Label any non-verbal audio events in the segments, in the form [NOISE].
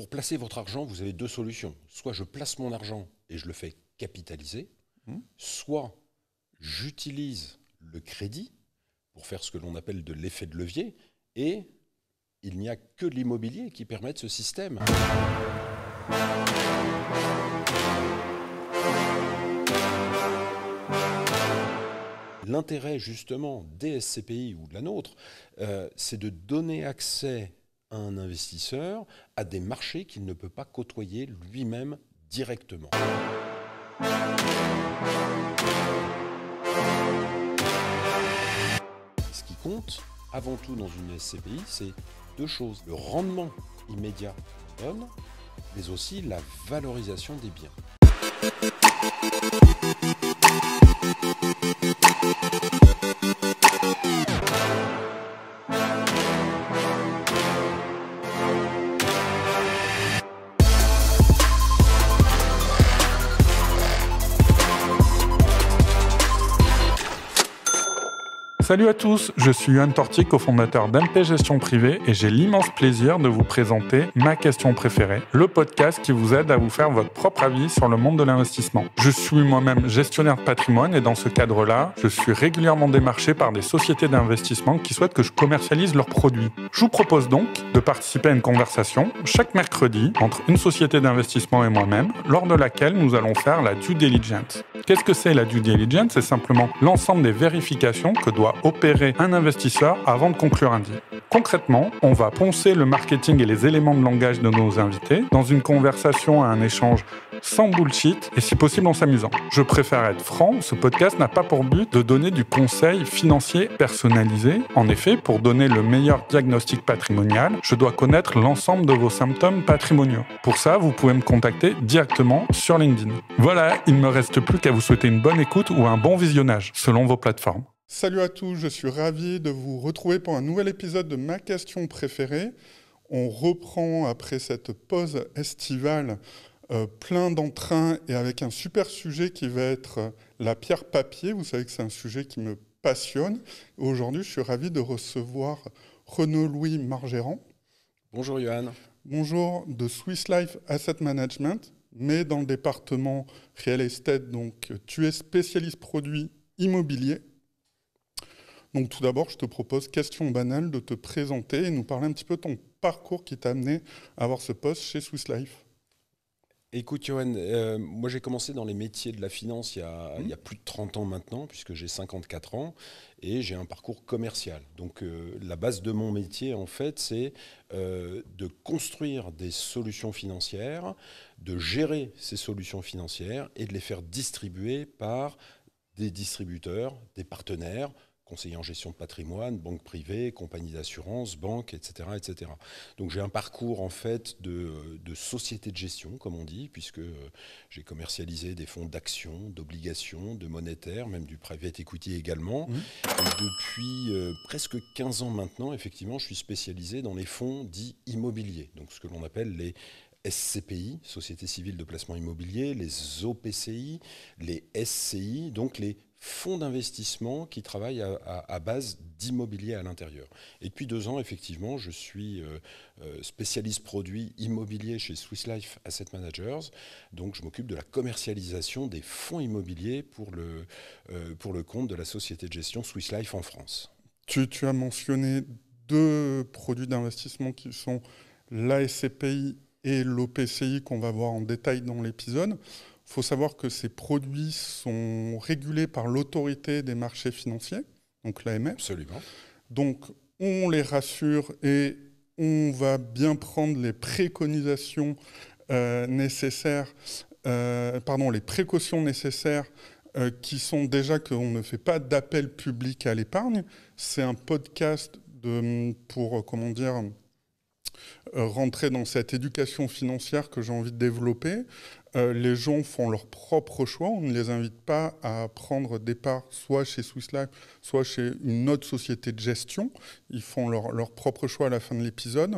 Pour placer votre argent, vous avez deux solutions. Soit je place mon argent et je le fais capitaliser, hmm. soit j'utilise le crédit pour faire ce que l'on appelle de l'effet de levier, et il n'y a que l'immobilier qui permette ce système. L'intérêt justement des SCPI ou de la nôtre, euh, c'est de donner accès un investisseur, à des marchés qu'il ne peut pas côtoyer lui-même directement. Ce qui compte avant tout dans une SCPI, c'est deux choses. Le rendement immédiat qu'on donne, mais aussi la valorisation des biens. Salut à tous, je suis Yann Torti, cofondateur d'MP Gestion Privée et j'ai l'immense plaisir de vous présenter Ma question préférée, le podcast qui vous aide à vous faire votre propre avis sur le monde de l'investissement. Je suis moi-même gestionnaire de patrimoine et dans ce cadre-là, je suis régulièrement démarché par des sociétés d'investissement qui souhaitent que je commercialise leurs produits. Je vous propose donc de participer à une conversation chaque mercredi entre une société d'investissement et moi-même, lors de laquelle nous allons faire la due diligence. Qu'est-ce que c'est la due diligence C'est simplement l'ensemble des vérifications que doit opérer un investisseur avant de conclure un deal. Concrètement, on va poncer le marketing et les éléments de langage de nos invités dans une conversation à un échange sans bullshit et si possible en s'amusant. Je préfère être franc, ce podcast n'a pas pour but de donner du conseil financier personnalisé. En effet, pour donner le meilleur diagnostic patrimonial, je dois connaître l'ensemble de vos symptômes patrimoniaux. Pour ça, vous pouvez me contacter directement sur LinkedIn. Voilà, il ne me reste plus qu'à vous souhaiter une bonne écoute ou un bon visionnage selon vos plateformes. Salut à tous, je suis ravi de vous retrouver pour un nouvel épisode de Ma question préférée. On reprend après cette pause estivale euh, plein d'entrain et avec un super sujet qui va être euh, la pierre papier. Vous savez que c'est un sujet qui me passionne. Aujourd'hui, je suis ravi de recevoir Renaud Louis margerand. Bonjour Johan. Bonjour de Swiss Life Asset Management, mais dans le département Real Estate, donc tu es spécialiste produit immobilier. Donc tout d'abord, je te propose, question banale, de te présenter et nous parler un petit peu de ton parcours qui t'a amené à avoir ce poste chez Swiss Life. Écoute, Johan, euh, moi j'ai commencé dans les métiers de la finance il y, a, mmh. plus de 30 ans maintenant, puisque j'ai 54 ans, et j'ai un parcours commercial. Donc euh, la base de mon métier, en fait, c'est euh, de construire des solutions financières, de gérer ces solutions financières et de les faire distribuer par des distributeurs, des partenaires, conseiller en gestion de patrimoine, banque privée, compagnie d'assurance, banque, etc., etc. Donc j'ai un parcours en fait de, de, société de gestion, comme on dit, puisque euh, j'ai commercialisé des fonds d'action, d'obligations, de monétaires, même du private equity également. Mmh. Et depuis euh, presque 15 ans maintenant, effectivement, je suis spécialisé dans les fonds dits immobiliers, donc ce que l'on appelle les SCPI, Société civile de placement immobilier, les OPCI, les SCI, donc les fonds d'investissement qui travaillent à, base d'immobilier à l'intérieur. Et depuis deux ans, effectivement, je suis euh, euh, spécialiste produit immobilier chez Swiss Life Asset Managers. Donc, je m'occupe de la commercialisation des fonds immobiliers pour le, euh, pour le compte de la société de gestion Swiss Life en France. Tu, tu as mentionné deux produits d'investissement qui sont l'ASCPI et l'OPCI qu'on va voir en détail dans l'épisode. Il faut savoir que ces produits sont régulés par l'autorité des marchés financiers, donc l'AMF. Absolument. Donc on les rassure et on va bien prendre les préconisations euh, nécessaires, euh, pardon, les précautions nécessaires euh, qui sont déjà qu'on ne fait pas d'appel public à l'épargne. C'est un podcast pour, comment dire, rentrer dans cette éducation financière que j'ai envie de développer. Euh, les gens font leur propre choix, on ne les invite pas à prendre départ soit chez Swiss Life, soit chez une autre société de gestion. Ils font leur, propre choix à la fin de l'épisode.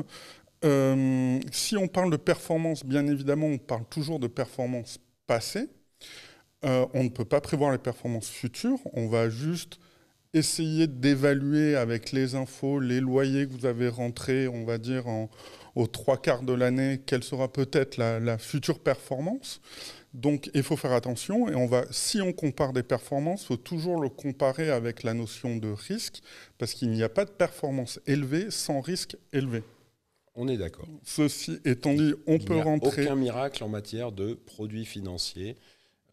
Euh, si on parle de performance, bien évidemment, on parle toujours de performance passée. Euh, on ne peut pas prévoir les performances futures. On va juste essayer d'évaluer avec les infos, les loyers que vous avez rentrés, on va dire en, aux trois quarts de l'année quelle sera peut-être la, future performance. Donc il faut faire attention et on va, si on compare des performances, il faut toujours le comparer avec la notion de risque parce qu'il n'y a pas de performance élevée sans risque élevé. On est d'accord. Ceci étant dit, on il peut a rentrer. Aucun miracle en matière de produits financiers.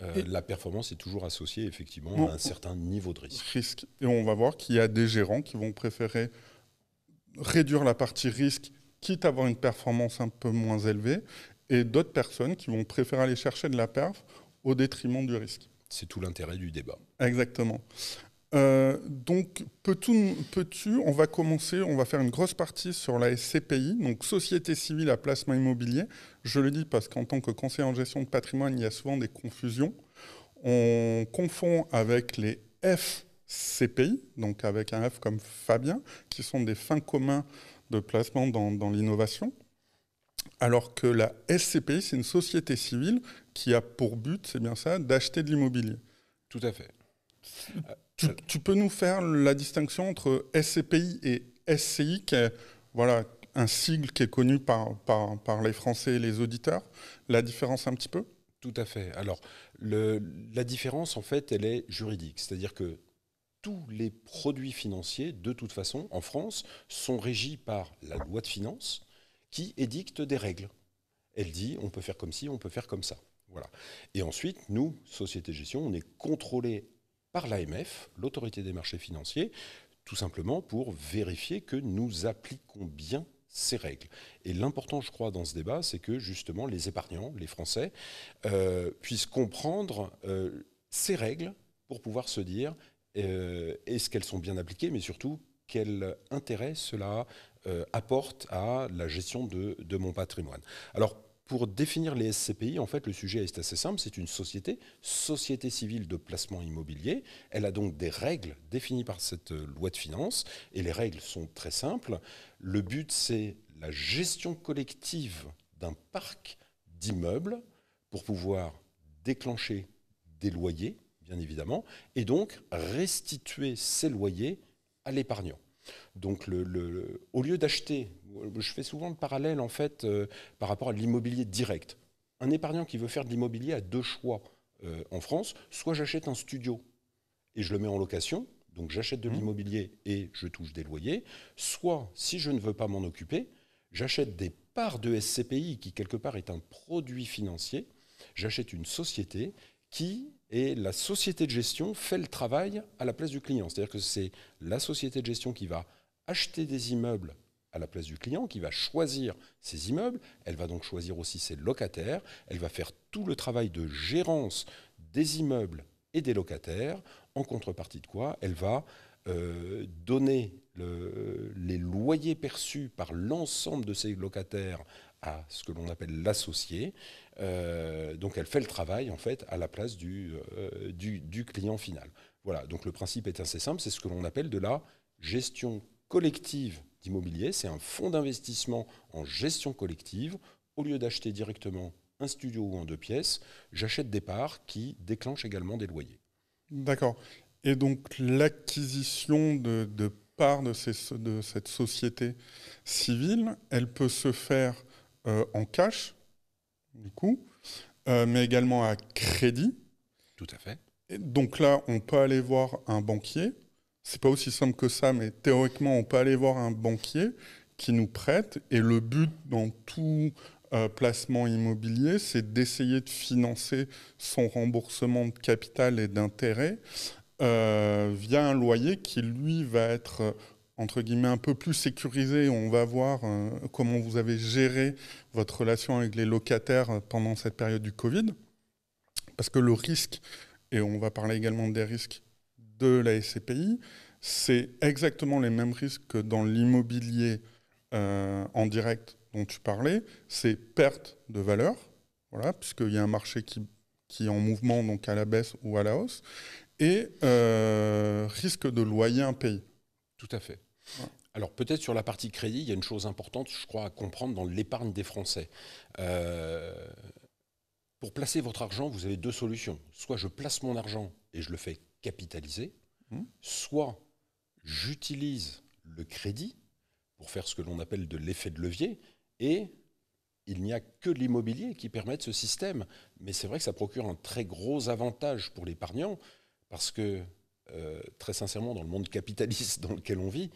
Euh, la performance est toujours associée effectivement à un certain niveau de risque. risque. Et on va voir qu'il y a des gérants qui vont préférer réduire la partie risque quitte à avoir une performance un peu moins élevée, et d'autres personnes qui vont préférer aller chercher de la perf au détriment du risque. C'est tout l'intérêt du débat. Exactement. Euh, donc, peux-tu, peux-tu, on va commencer, on va faire une grosse partie sur la SCPI, donc Société civile à placement immobilier. Je le dis parce qu'en tant que conseiller en gestion de patrimoine, il y a souvent des confusions. On confond avec les FCPI, donc avec un F comme Fabien, qui sont des fins communs de placement dans, dans l'innovation, alors que la SCPI, c'est une société civile qui a pour but, c'est bien ça, d'acheter de l'immobilier. Tout à fait. Tu, peux nous faire la distinction entre SCPI et SCI, qui est voilà, un sigle qui est connu par, par, par les Français et les auditeurs, la différence un petit peu tout à fait. Alors, le, la différence, en fait, elle est juridique. C'est-à-dire que tous les produits financiers, de toute façon, en France, sont régis par la loi de finances qui édicte des règles. Elle dit on peut faire comme ci, on peut faire comme ça. Voilà. Et ensuite, nous, société de gestion, on est contrôlé par l'AMF, l'autorité des marchés financiers, tout simplement pour vérifier que nous appliquons bien ces règles. Et l'important, je crois, dans ce débat, c'est que justement les épargnants, les Français, euh, puissent comprendre euh, ces règles pour pouvoir se dire euh, est-ce qu'elles sont bien appliquées, mais surtout quel intérêt cela euh, apporte à la gestion de, de mon patrimoine. Alors, pour définir les SCPI, en fait, le sujet est assez simple. C'est une société, société civile de placement immobilier. Elle a donc des règles définies par cette euh, loi de finances. Et les règles sont très simples. Le but, c'est la gestion collective d'un parc d'immeubles pour pouvoir déclencher des loyers bien évidemment, et donc restituer ses loyers à l'épargnant. Donc, le, au lieu d'acheter, je fais souvent le parallèle en fait euh, par rapport à l'immobilier direct. Un épargnant qui veut faire de l'immobilier a deux choix euh, en France. Soit j'achète un studio et je le mets en location, donc j'achète de mmh. l'immobilier et je touche des loyers. Soit, si je ne veux pas m'en occuper, j'achète des parts de SCPI qui quelque part est un produit financier. J'achète une société qui et la société de gestion fait le travail à la place du client. C'est-à-dire que c'est la société de gestion qui va acheter des immeubles à la place du client, qui va choisir ses immeubles, elle va donc choisir aussi ses locataires, elle va faire tout le travail de gérance des immeubles et des locataires, en contrepartie de quoi elle va euh, donner les loyers perçus par l'ensemble de ses locataires à ce que l'on appelle l'associé, euh, donc elle fait le travail en fait à la place euh, du, du, client final. Voilà, donc le principe est assez simple, c'est ce que l'on appelle de la gestion collective d'immobilier. C'est un fonds d'investissement en gestion collective. Au lieu d'acheter directement un studio ou en deux pièces, j'achète des parts qui déclenchent également des loyers. D'accord. Et donc l'acquisition de, de parts de, cette société civile, elle peut se faire euh, en cash du coup, euh, mais également à crédit. Tout à fait. donc là, on peut aller voir un banquier. C'est pas aussi simple que ça, mais théoriquement, on peut aller voir un banquier qui nous prête. Et le but dans tout euh, placement immobilier, c'est d'essayer de financer son remboursement de capital et d'intérêt euh, via un loyer qui, lui, va être entre guillemets un peu plus sécurisé. On va voir euh, comment vous avez géré votre relation avec les locataires pendant cette période du Covid. Parce que le risque, et on va parler également des risques de la SCPI, c'est exactement les mêmes risques que dans l'immobilier euh, en direct dont tu parlais. C'est perte de valeur, voilà, puisqu'il y a un marché qui, est en mouvement, donc à la baisse ou à la hausse, et euh, risque de loyer pays. Tout à fait. Alors peut-être sur la partie crédit, il y a une chose importante, je crois, à comprendre dans l'épargne des Français. Euh, pour placer votre argent, vous avez deux solutions. Soit je place mon argent et je le fais capitaliser, hmm. soit j'utilise le crédit pour faire ce que l'on appelle de l'effet de levier, et il n'y a que l'immobilier qui permette ce système. Mais c'est vrai que ça procure un très gros avantage pour l'épargnant, parce que euh, très sincèrement, dans le monde capitaliste [LAUGHS] dans lequel on vit,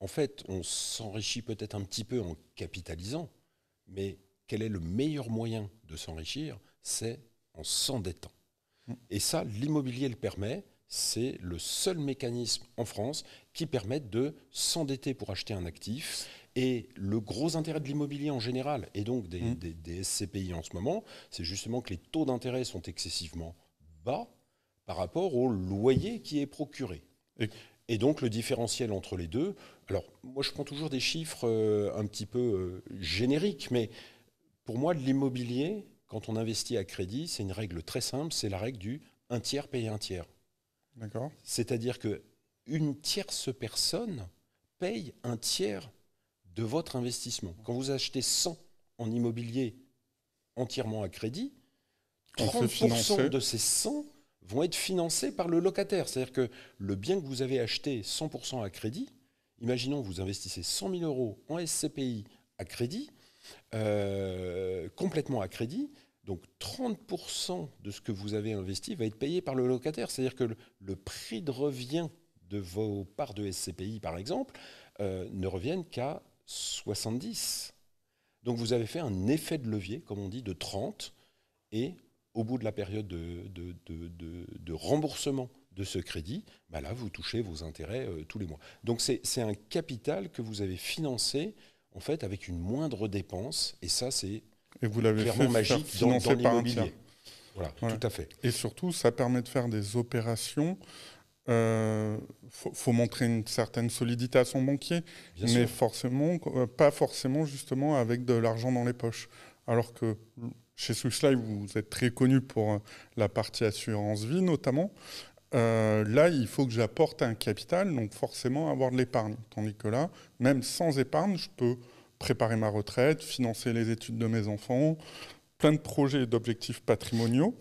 en fait, on s'enrichit peut-être un petit peu en capitalisant, mais quel est le meilleur moyen de s'enrichir C'est en s'endettant. Mm. Et ça, l'immobilier le permet. C'est le seul mécanisme en France qui permet de s'endetter pour acheter un actif. Et le gros intérêt de l'immobilier en général, et donc des, mm. SCPI en ce moment, c'est justement que les taux d'intérêt sont excessivement bas par rapport au loyer qui est procuré. Et donc le différentiel entre les deux, alors moi je prends toujours des chiffres euh, un petit peu euh, génériques, mais pour moi l'immobilier, quand on investit à crédit, c'est une règle très simple, c'est la règle du un tiers paye un tiers. D'accord. C'est-à-dire que une tierce personne paye un tiers de votre investissement. Quand vous achetez 100 en immobilier entièrement à crédit, 30% de ces 100 vont être financés par le locataire. C'est-à-dire que le bien que vous avez acheté 100% à crédit, imaginons vous investissez 100 000 euros en SCPI à crédit, euh, complètement à crédit, donc 30% de ce que vous avez investi va être payé par le locataire. C'est-à-dire que le, prix de revient de vos parts de SCPI, par exemple, euh, ne reviennent qu'à 70. Donc vous avez fait un effet de levier, comme on dit, de 30, et au bout de la période de, remboursement de ce crédit, bah là, vous touchez vos intérêts euh, tous les mois. Donc c'est un capital que vous avez financé en fait avec une moindre dépense, et ça c'est clairement magique dans, dans l'immobilier. Voilà, tout à fait. Et surtout, ça permet de faire des opérations. Il euh, faut, montrer une certaine solidité à son banquier, mais forcément, euh, pas forcément justement avec de l'argent dans les poches. Alors que chez Swiss Life, vous êtes très connu pour euh, la partie assurance vie notamment. Euh, là, il faut que j'apporte un capital, donc forcément avoir de l'épargne. Tandis que là, même sans épargne, je peux préparer ma retraite, financer les études de mes enfants, plein de projets et d'objectifs patrimoniaux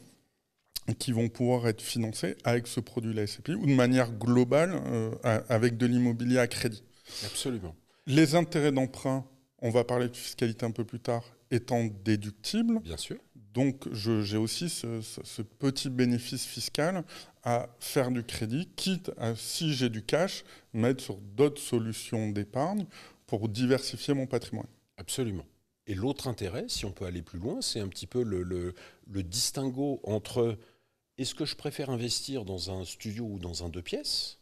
qui vont pouvoir être financés avec ce produit de la ou de manière globale euh, avec de l'immobilier à crédit. Absolument. Les intérêts d'emprunt, on va parler de fiscalité un peu plus tard, étant déductible. Bien sûr. Donc j'ai aussi ce, petit bénéfice fiscal à faire du crédit, quitte à, si j'ai du cash, mettre sur d'autres solutions d'épargne pour diversifier mon patrimoine. Absolument. Et l'autre intérêt, si on peut aller plus loin, c'est un petit peu le distinguo entre est-ce que je préfère investir dans un studio ou dans un deux pièces,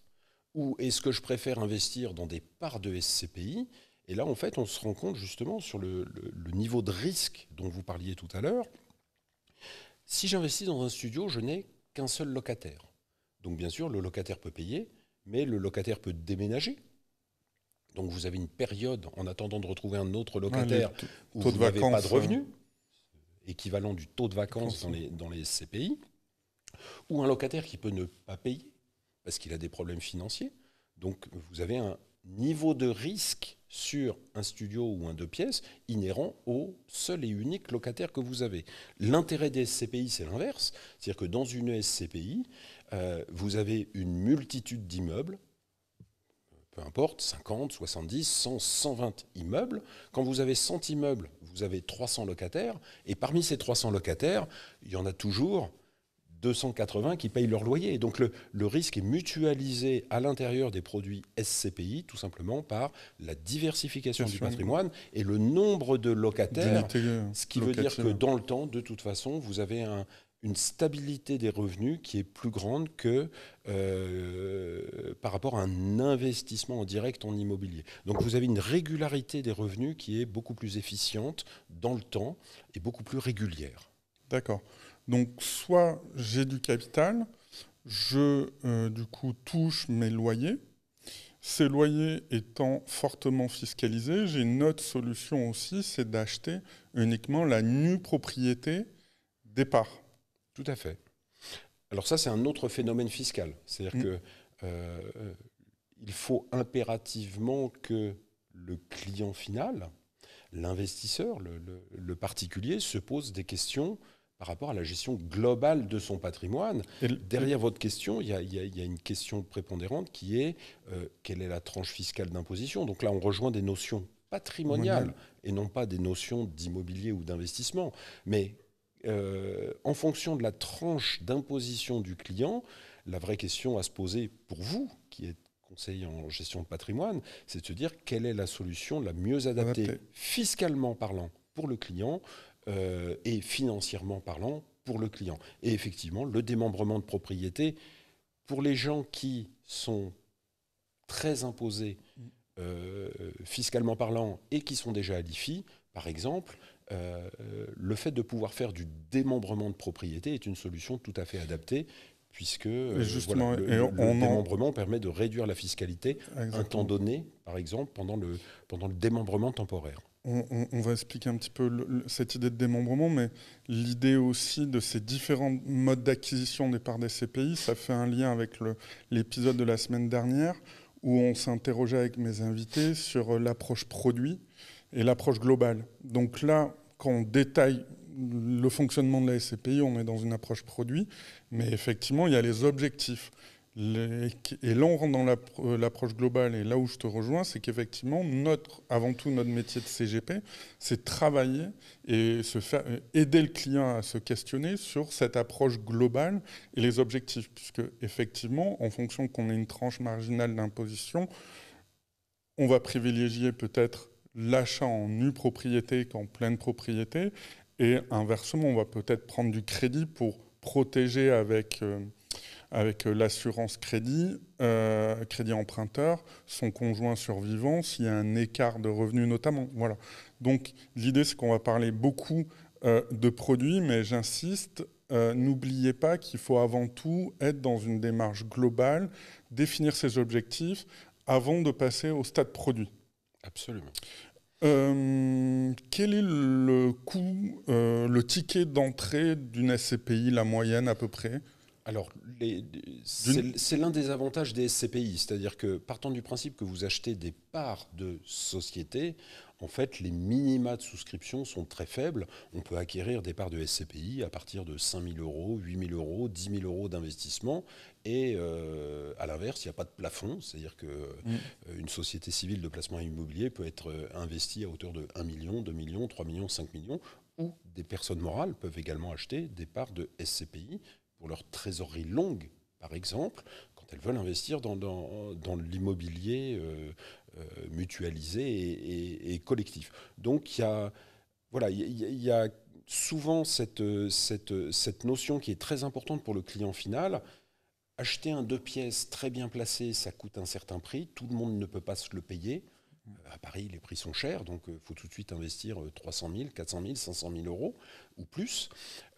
ou est-ce que je préfère investir dans des parts de SCPI et là, en fait, on se rend compte justement sur le, niveau de risque dont vous parliez tout à l'heure. Si j'investis dans un studio, je n'ai qu'un seul locataire. Donc bien sûr, le locataire peut payer, mais le locataire peut déménager. Donc vous avez une période en attendant de retrouver un autre locataire où vous n'avez pas de revenus, équivalent du taux de vacances dans les, dans les CPI, ou un locataire qui peut ne pas payer parce qu'il a des problèmes financiers. Donc vous avez un, niveau de risque sur un studio ou un deux pièces inhérent au seul et unique locataire que vous avez. L'intérêt des SCPI, c'est l'inverse. C'est-à-dire que dans une SCPI, euh, vous avez une multitude d'immeubles, peu importe, 50, 70, 100, 120 immeubles. Quand vous avez 100 immeubles, vous avez 300 locataires. Et parmi ces 300 locataires, il y en a toujours 280 qui payent leur loyer. Donc le, le risque est mutualisé à l'intérieur des produits SCPI, tout simplement par la diversification du patrimoine et le nombre de locataires. Hein. Ce qui veut dire que dans le temps, de toute façon, vous avez un, une stabilité des revenus qui est plus grande que euh, par rapport à un investissement en direct en immobilier. Donc vous avez une régularité des revenus qui est beaucoup plus efficiente dans le temps et beaucoup plus régulière. D'accord. Donc soit j'ai du capital, je euh, du coup touche mes loyers. Ces loyers étant fortement fiscalisés, j'ai une autre solution aussi, c'est d'acheter uniquement la nue propriété des parts. Tout à fait. Alors ça, c'est un autre phénomène fiscal. C'est-à-dire mm. que euh, euh, il faut impérativement que le client final, l'investisseur, le, particulier, se pose des questions par rapport à la gestion globale de son patrimoine. Derrière votre question, il y, a une question prépondérante qui est euh, quelle est la tranche fiscale d'imposition Donc là, on rejoint des notions patrimoniales et non pas des notions d'immobilier ou d'investissement. Mais euh, en fonction de la tranche d'imposition du client, la vraie question à se poser pour vous, qui êtes conseiller en gestion de patrimoine, c'est de se dire quelle est la solution la mieux adaptée. fiscalement parlant pour le client euh, et financièrement parlant pour le client. Et effectivement, le démembrement de propriété, pour les gens qui sont très imposés euh, fiscalement parlant et qui sont déjà à l'IFI, par exemple, euh, le fait de pouvoir faire du démembrement de propriété est une solution tout à fait adaptée puisque justement, le, démembrement permet de réduire la fiscalité un temps donné, par exemple, pendant le, pendant le démembrement temporaire on, va expliquer un petit peu cette idée de démembrement, mais l'idée aussi de ces différents modes d'acquisition des parts des CPI, ça fait un lien avec l'épisode de la semaine dernière où on s'interrogeait avec mes invités sur euh, l'approche produit et l'approche globale. Donc là, quand on détaille le fonctionnement de la SCPI, on est dans une approche produit, mais effectivement, il y a les objectifs et là, on rentre dans euh, l'approche globale, et là où je te rejoins, c'est qu'effectivement, notre, avant tout, notre métier de CGP, c'est travailler et se faire, euh, aider le client à se questionner sur cette approche globale et les objectifs, puisque effectivement, en fonction qu'on ait une tranche marginale d'imposition, on va privilégier peut-être l'achat en nue propriété qu'en pleine propriété, et inversement, on va peut-être prendre du crédit pour protéger avec... Euh, avec euh, l'assurance crédit, euh, crédit emprunteur, son conjoint survivant, s'il y a un écart de revenus notamment. Voilà. Donc l'idée, c'est qu'on va parler beaucoup euh, de produits, mais j'insiste, n'oubliez pas qu'il faut avant tout être dans une démarche globale, définir ses objectifs avant de passer au stade produit. Absolument. quel est le coût, le ticket d'entrée d'une SCPI, la moyenne à peu près Alors, c'est l'un des avantages des SCPI, c'est-à-dire que partant du principe que vous achetez des parts de société, en fait, les minima de souscription sont très faibles. On peut acquérir des parts de SCPI à partir de 5 000 euros, 8 000 euros, 10 000 euros d'investissement. Et euh, à l'inverse, il n'y a pas de plafond, c'est-à-dire qu'une mm. société civile de placement immobilier peut être euh, investie à hauteur de 1 million, 2 millions, 3 millions, 5 millions, ou des personnes morales peuvent également acheter des parts de SCPI pour leur trésorerie longue, par exemple, quand elles veulent investir dans, l'immobilier euh, euh, mutualisé et, collectif. Donc il y a, voilà, il y, a souvent cette, cette, notion qui est très importante pour le client final. Acheter un deux pièces très bien placé, ça coûte un certain prix. Tout le monde ne peut pas se le payer. À Paris, les prix sont chers, donc il euh, faut tout de suite investir 300 000, 400 000, 500 000 euros ou plus.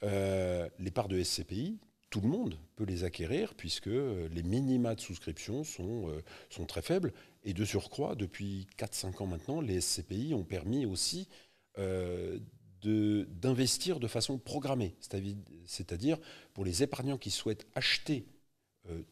les parts de SCPI, tout le monde peut les acquérir puisque euh, les minima de souscription sont, euh, sont très faibles. Et de surcroît, depuis 4-5 ans maintenant, les SCPI ont permis aussi euh, d'investir de, façon programmée. C'est-à-dire pour les épargnants qui souhaitent acheter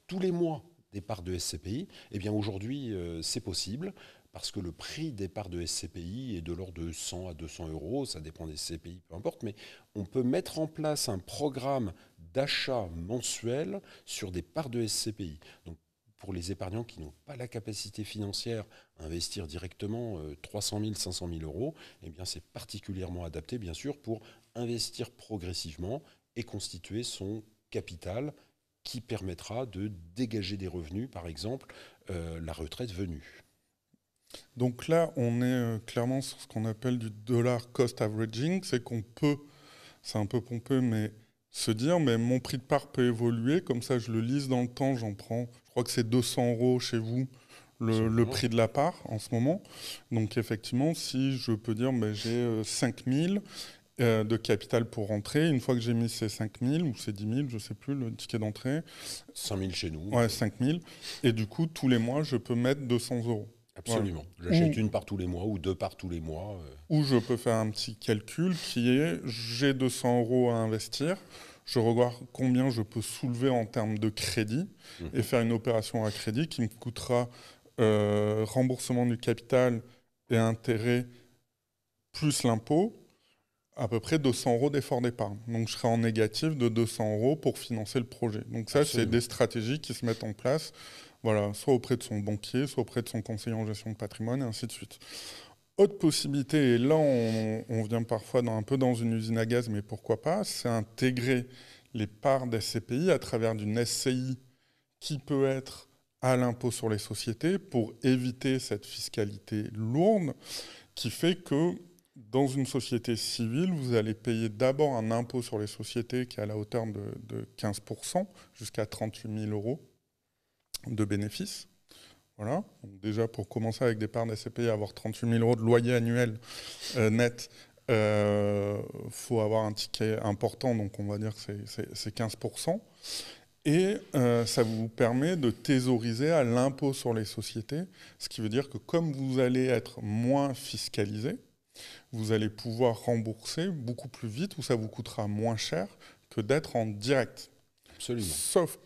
tous les mois des parts de SCPI, eh bien aujourd'hui c'est possible parce que le prix des parts de SCPI est de l'ordre de 100 à 200 euros, ça dépend des SCPI, peu importe, mais on peut mettre en place un programme d'achat mensuel sur des parts de SCPI. Donc, pour les épargnants qui n'ont pas la capacité financière à investir directement 300 000, 500 000 euros, eh bien c'est particulièrement adapté, bien sûr, pour investir progressivement et constituer son capital qui permettra de dégager des revenus, par exemple, euh, la retraite venue. Donc là, on est euh, clairement sur ce qu'on appelle du dollar cost averaging, c'est qu'on peut, c'est un peu pompeux, mais se dire, mais mon prix de part peut évoluer, comme ça je le lise dans le temps, j'en prends, je crois que c'est 200 euros chez vous, le, prix de la part en ce moment. Donc effectivement, si je peux dire, mais ben, j'ai 5000 euh, euh, de capital pour rentrer. Une fois que j'ai mis ces 5000 ou ces 10 000, je ne sais plus, le ticket d'entrée. 5 chez nous. Ouais, 5 Et du coup, tous les mois, je peux mettre 200 euros. Absolument. J'achète une par tous les mois ou deux par tous les mois. Euh. Ou je peux faire un petit calcul qui est j'ai 200 euros à investir, je regarde combien je peux soulever en termes de crédit mmh. et faire une opération à crédit qui me coûtera euh, remboursement du capital et intérêt plus l'impôt à peu près 200 euros d'effort d'épargne. Donc je serai en négatif de 200 euros pour financer le projet. Donc ça, c'est des stratégies qui se mettent en place voilà, soit auprès de son banquier, soit auprès de son conseiller en gestion de patrimoine, et ainsi de suite. Autre possibilité, et là on, vient parfois un peu dans une usine à gaz, mais pourquoi pas, c'est intégrer les parts des à travers d'une SCI qui peut être à l'impôt sur les sociétés pour éviter cette fiscalité lourde qui fait que dans une société civile, vous allez payer d'abord un impôt sur les sociétés qui est à la hauteur de, de 15%, jusqu'à 38 000 euros de bénéfices. Voilà. déjà, pour commencer avec des parts d'ACPI, avoir 38 000 euros de loyer annuel euh, net, il euh, faut avoir un ticket important, donc on va dire que c'est 15%. Et euh, ça vous permet de thésauriser à l'impôt sur les sociétés, ce qui veut dire que comme vous allez être moins fiscalisé, vous allez pouvoir rembourser beaucoup plus vite ou ça vous coûtera moins cher que d'être en direct. Absolument. Sauf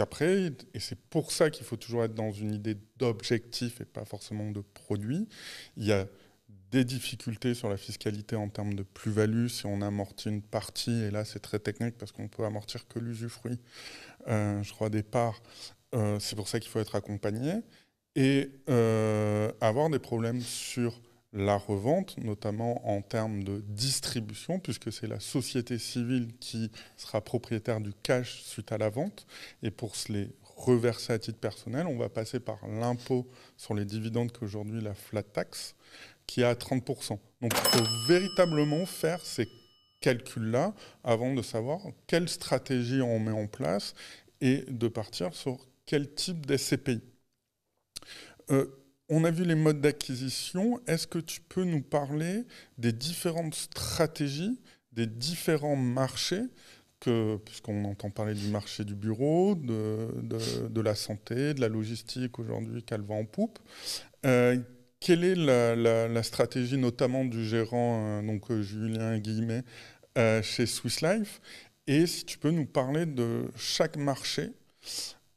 après, et c'est pour ça qu'il faut toujours être dans une idée d'objectif et pas forcément de produit, il y a des difficultés sur la fiscalité en termes de plus-value si on amortit une partie, et là c'est très technique parce qu'on peut amortir que l'usufruit, euh, je crois, des parts. Euh, c'est pour ça qu'il faut être accompagné et euh, avoir des problèmes sur la revente, notamment en termes de distribution, puisque c'est la société civile qui sera propriétaire du cash suite à la vente. Et pour se les reverser à titre personnel, on va passer par l'impôt sur les dividendes qu'aujourd'hui la flat tax, qui est à 30%. Donc il faut véritablement faire ces calculs-là avant de savoir quelle stratégie on met en place et de partir sur quel type d'SCPI. Euh, on a vu les modes d'acquisition. Est-ce que tu peux nous parler des différentes stratégies, des différents marchés puisqu'on entend parler du marché du bureau, de, la santé, de la logistique aujourd'hui qu'elle va en poupe. Euh, quelle est la, stratégie notamment du gérant, euh, donc euh, Julien Guillemet, chez Swiss Life Et si tu peux nous parler de chaque marché,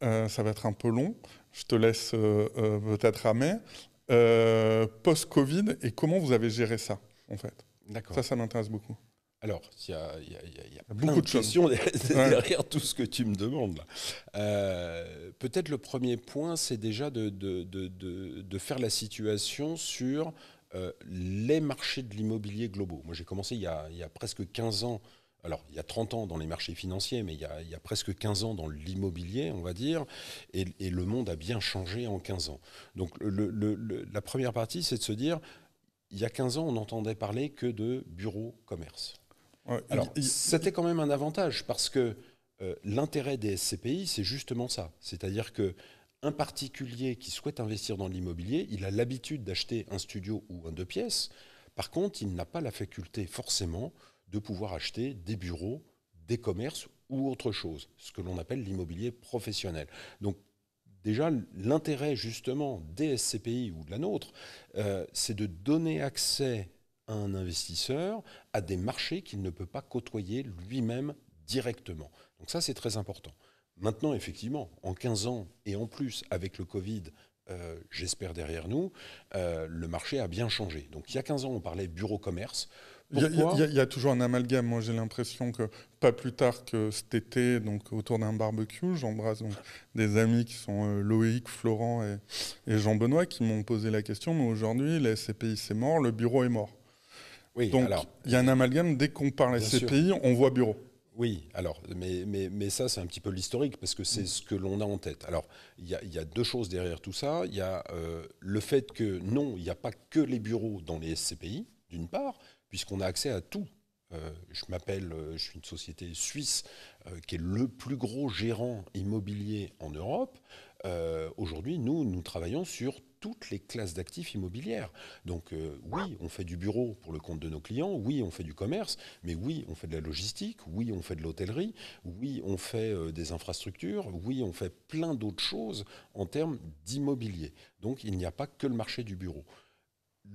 ça va être un peu long, je te laisse euh, euh, peut-être ramer. Euh, Post-Covid, et comment vous avez géré ça, en fait D'accord. Ça, ça m'intéresse beaucoup. Alors, il y a, beaucoup de, questions [LAUGHS] derrière tout ce que tu me demandes. Peut-être le premier point, c'est déjà de, de, faire la situation sur les marchés de l'immobilier globaux. Moi, j'ai commencé il y, a, presque 15 ans alors il y a 30 ans dans les marchés financiers, mais il y a, presque 15 ans dans l'immobilier, on va dire, et, le monde a bien changé en 15 ans. Donc la première partie, c'est de se dire, il y a 15 ans, on n'entendait parler que de bureaux commerce. alors c'était quand même un avantage, parce que euh, l'intérêt des SCPI, c'est justement ça. C'est-à-dire que particulier qui souhaite investir dans l'immobilier, il a l'habitude d'acheter un studio ou un deux pièces. Par contre, il n'a pas la faculté forcément de pouvoir acheter des bureaux, des commerces ou autre chose, ce que l'on appelle l'immobilier professionnel. Donc déjà, l'intérêt justement des SCPI ou de la nôtre, euh, c'est de donner accès à un investisseur à des marchés qu'il ne peut pas côtoyer lui-même directement. Donc ça, c'est très important. Maintenant, effectivement, en 15 ans et en plus avec le Covid, euh, j'espère derrière nous, euh, le marché a bien changé. Donc il y a 15 ans, on parlait bureau commerce. Il y, a toujours un amalgame. Moi, j'ai l'impression que pas plus tard que cet été, donc autour d'un barbecue, j'embrasse des amis qui sont euh, Loïc, Florent et, Jean-Benoît qui m'ont posé la question. Mais aujourd'hui, la SCPI, c'est mort, le bureau est mort. Oui, donc, il y a un amalgame. Dès qu'on parle SCPI, on voit bureau. Oui, alors, mais, ça, c'est un petit peu l'historique, parce que c'est mm. ce que l'on a en tête. Alors, il y, a deux choses derrière tout ça. Il y a euh, le fait que, non, il n'y a pas que les bureaux dans les SCPI, d'une part, puisqu'on a accès à tout. Euh, je m'appelle, euh, je suis une société suisse euh, qui est le plus gros gérant immobilier en Europe. Aujourd'hui, nous, nous travaillons sur toutes les classes d'actifs immobilières. Donc oui, on fait du bureau pour le compte de nos clients, oui, on fait du commerce, mais oui, on fait de la logistique, oui, on fait de l'hôtellerie, oui, on fait des infrastructures, oui, on fait plein d'autres choses en termes d'immobilier. Donc il n'y a pas que le marché du bureau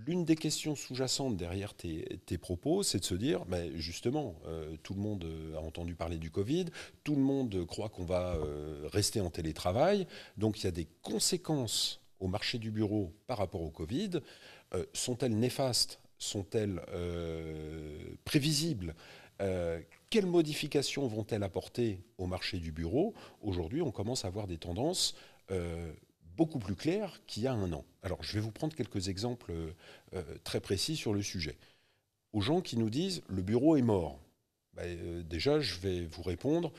l'une des questions sous-jacentes derrière tes, propos, c'est de se dire, justement, euh, tout le monde a entendu parler du Covid, tout le monde croit qu'on va euh, rester en télétravail, donc il y a des conséquences au marché du bureau par rapport au Covid. Euh, sont-elles néfastes Sont-elles prévisibles quelles modifications vont-elles apporter au marché du bureau Aujourd'hui, on commence à voir des tendances beaucoup plus clair qu'il y a un an. Alors je vais vous prendre quelques exemples euh, euh, très précis sur le sujet. Aux gens qui nous disent le bureau est mort, ben, euh, déjà je vais vous répondre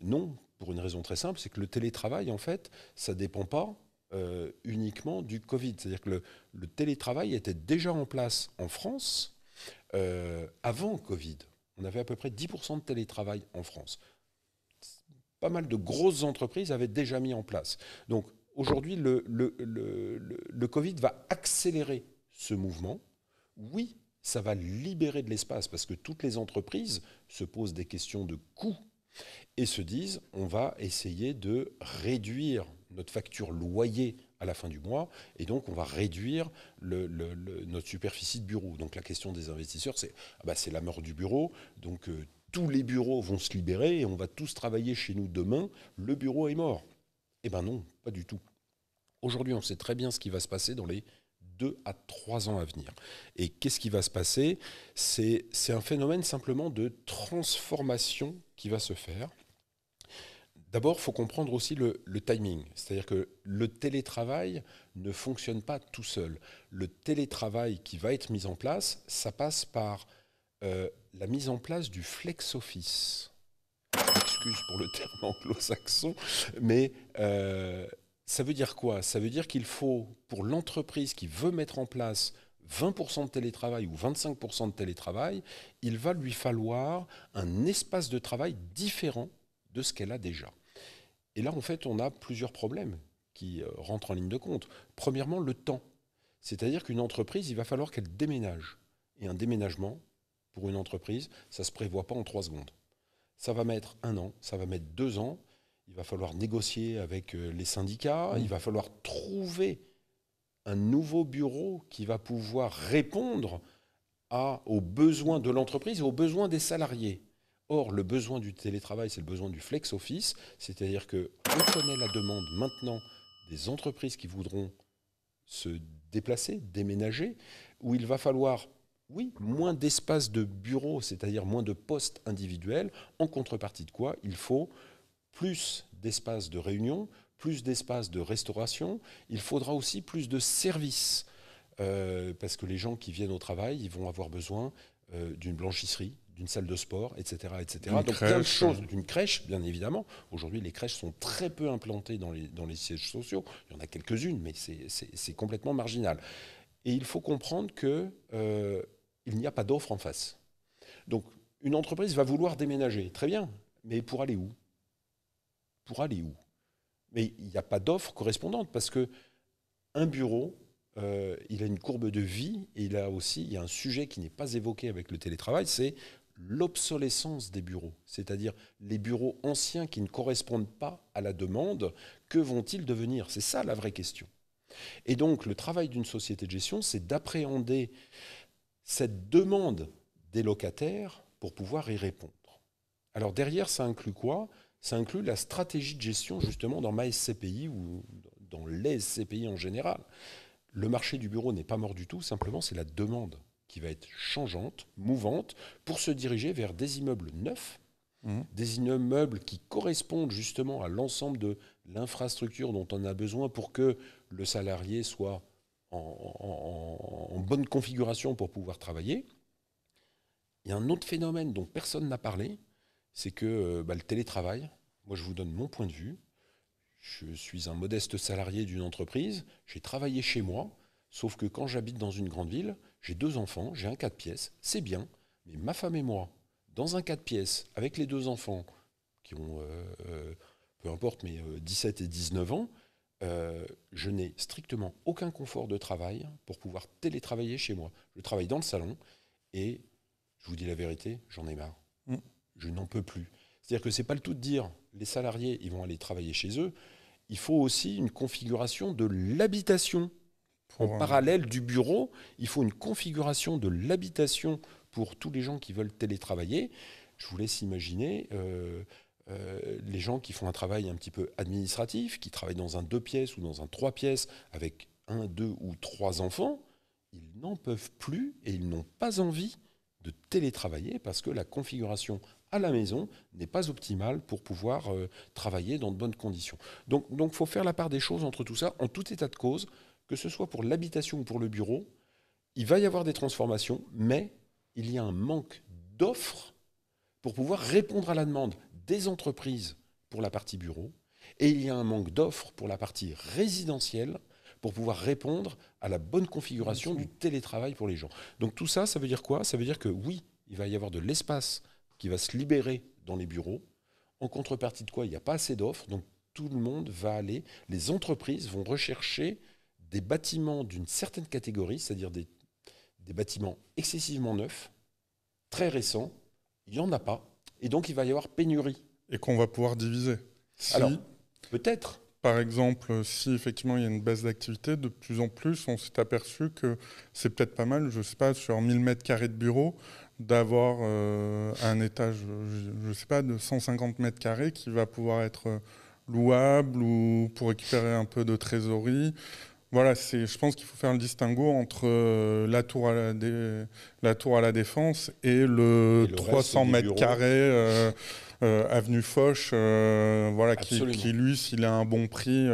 non, pour une raison très simple, c'est que le télétravail, en fait, ça ne dépend pas uniquement du Covid. C'est-à-dire que le, le, télétravail était déjà en place en France avant Covid. On avait à peu près 10% de télétravail en France. Pas mal de grosses entreprises avaient déjà mis en place. Donc aujourd'hui, le, Covid va accélérer ce mouvement. Oui, ça va libérer de l'espace parce que toutes les entreprises se posent des questions de coûts et se disent on va essayer de réduire notre facture loyer à la fin du mois et donc on va réduire notre superficie de bureau. Donc la question des investisseurs, c'est ah bah, c'est la mort du bureau. Donc euh, tous les bureaux vont se libérer et on va tous travailler chez nous demain. Le bureau est mort. Eh bien non, pas du tout. Aujourd'hui, on sait très bien ce qui va se passer dans les deux à trois ans à venir. Et qu'est-ce qui va se passer C'est un phénomène simplement de transformation qui va se faire. D'abord, il faut comprendre aussi le, timing, c'est-à-dire que le télétravail ne fonctionne pas tout seul. Le télétravail qui va être mis en place, ça passe par euh, la mise en place du flex-office. Excuse pour le terme [LAUGHS] anglo-saxon, mais euh, ça veut dire quoi Ça veut dire qu'il faut, pour l'entreprise qui veut mettre en place 20% de télétravail ou 25% de télétravail, il va lui falloir un espace de travail différent de ce qu'elle a déjà. Et là, en fait, on a plusieurs problèmes qui euh, rentrent en ligne de compte. Premièrement, le temps. C'est-à-dire qu'une entreprise, il va falloir qu'elle déménage. Et un déménagement, pour une entreprise, ça ne se prévoit pas en trois secondes. Ça va mettre un an, ça va mettre deux ans, il va falloir négocier avec euh, les syndicats, mmh. il va falloir trouver un nouveau bureau qui va pouvoir répondre aux besoins de l'entreprise et aux besoins des salariés. Or, le besoin du télétravail, c'est le besoin du flex office, c'est-à-dire que connaît la demande maintenant des entreprises qui voudront se déplacer, déménager, où il va falloir, oui, moins d'espace de bureau, c'est-à-dire moins de postes individuels, en contrepartie de quoi il faut plus d'espaces de réunion, plus d'espaces de restauration, il faudra aussi plus de services, euh, parce que les gens qui viennent au travail, ils vont avoir besoin euh, d'une blanchisserie, d'une salle de sport, etc. etc. Donc plein de choses, hein. d'une crèche, bien évidemment. Aujourd'hui, les crèches sont très peu implantées dans les, sièges sociaux. Il y en a quelques-unes, mais c'est complètement marginal. Et il faut comprendre qu'il euh, n'y a pas d'offre en face. Donc une entreprise va vouloir déménager, très bien, mais pour aller où pour aller où Mais il n'y a pas d'offre correspondante parce que un bureau, euh, il a une courbe de vie et il a aussi il y a un sujet qui n'est pas évoqué avec le télétravail, c'est l'obsolescence des bureaux, c'est-à-dire les bureaux anciens qui ne correspondent pas à la demande, que vont-ils devenir C'est ça la vraie question. Et donc le travail d'une société de gestion, c'est d'appréhender cette demande des locataires pour pouvoir y répondre. Alors derrière, ça inclut quoi ça inclut la stratégie de gestion justement dans ma SCPI ou dans les SCPI en général. Le marché du bureau n'est pas mort du tout, simplement c'est la demande qui va être changeante, mouvante, pour se diriger vers des immeubles neufs, mmh. des immeubles qui correspondent justement à l'ensemble de l'infrastructure dont on a besoin pour que le salarié soit en bonne configuration pour pouvoir travailler. Il y a un autre phénomène dont personne n'a parlé, c'est que euh, bah, le télétravail, moi je vous donne mon point de vue, je suis un modeste salarié d'une entreprise, j'ai travaillé chez moi, sauf que quand j'habite dans une grande ville, j'ai deux enfants, j'ai un quatre pièces, c'est bien, mais ma femme et moi, dans un quatre pièces, avec les deux enfants, qui ont, euh, euh, peu importe, mais 17 et 19 ans, je n'ai strictement aucun confort de travail pour pouvoir télétravailler chez moi. Je travaille dans le salon et, je vous dis la vérité, j'en ai marre je n'en peux plus. C'est-à-dire que ce n'est pas le tout de dire les salariés, ils vont aller travailler chez eux. Il faut aussi une configuration de l'habitation. En parallèle du bureau, il faut une configuration de l'habitation pour tous les gens qui veulent télétravailler. Je vous laisse imaginer euh, euh, les gens qui font un travail un petit peu administratif, qui travaillent dans un deux pièces ou dans un trois pièces avec un, deux ou trois enfants. Ils n'en peuvent plus et ils n'ont pas envie de télétravailler parce que la configuration à la maison n'est pas optimale pour pouvoir euh, travailler dans de bonnes conditions. Donc il donc faut faire la part des choses entre tout ça, en tout état de cause, que ce soit pour l'habitation ou pour le bureau, il va y avoir des transformations, mais il y a un manque d'offres pour pouvoir répondre à la demande des entreprises pour la partie bureau, et il y a un manque d'offres pour la partie résidentielle pour pouvoir répondre à la bonne configuration du télétravail pour les gens. Donc tout ça, ça veut dire quoi Ça veut dire que oui, il va y avoir de l'espace qui va se libérer dans les bureaux. En contrepartie de quoi, il n'y a pas assez d'offres, donc tout le monde va aller, les entreprises vont rechercher des bâtiments d'une certaine catégorie, c'est-à-dire des, bâtiments excessivement neufs, très récents, il n'y en a pas, et donc il va y avoir pénurie. Et qu'on va pouvoir diviser. Alors, peut-être. Par exemple, si effectivement il y a une baisse d'activité, de plus en plus, on s'est aperçu que c'est peut-être pas mal, je ne sais pas, sur 1000 mètres carrés de bureaux d'avoir euh, un étage, je sais pas, de 150 mètres carrés qui va pouvoir être euh, louable ou pour récupérer un peu de trésorerie. Voilà, je pense qu'il faut faire le distinguo entre euh, la, tour à la, tour à la défense et le, 300 mètres carrés avenue Foch, voilà, qui, qui, lui, s'il a un bon prix,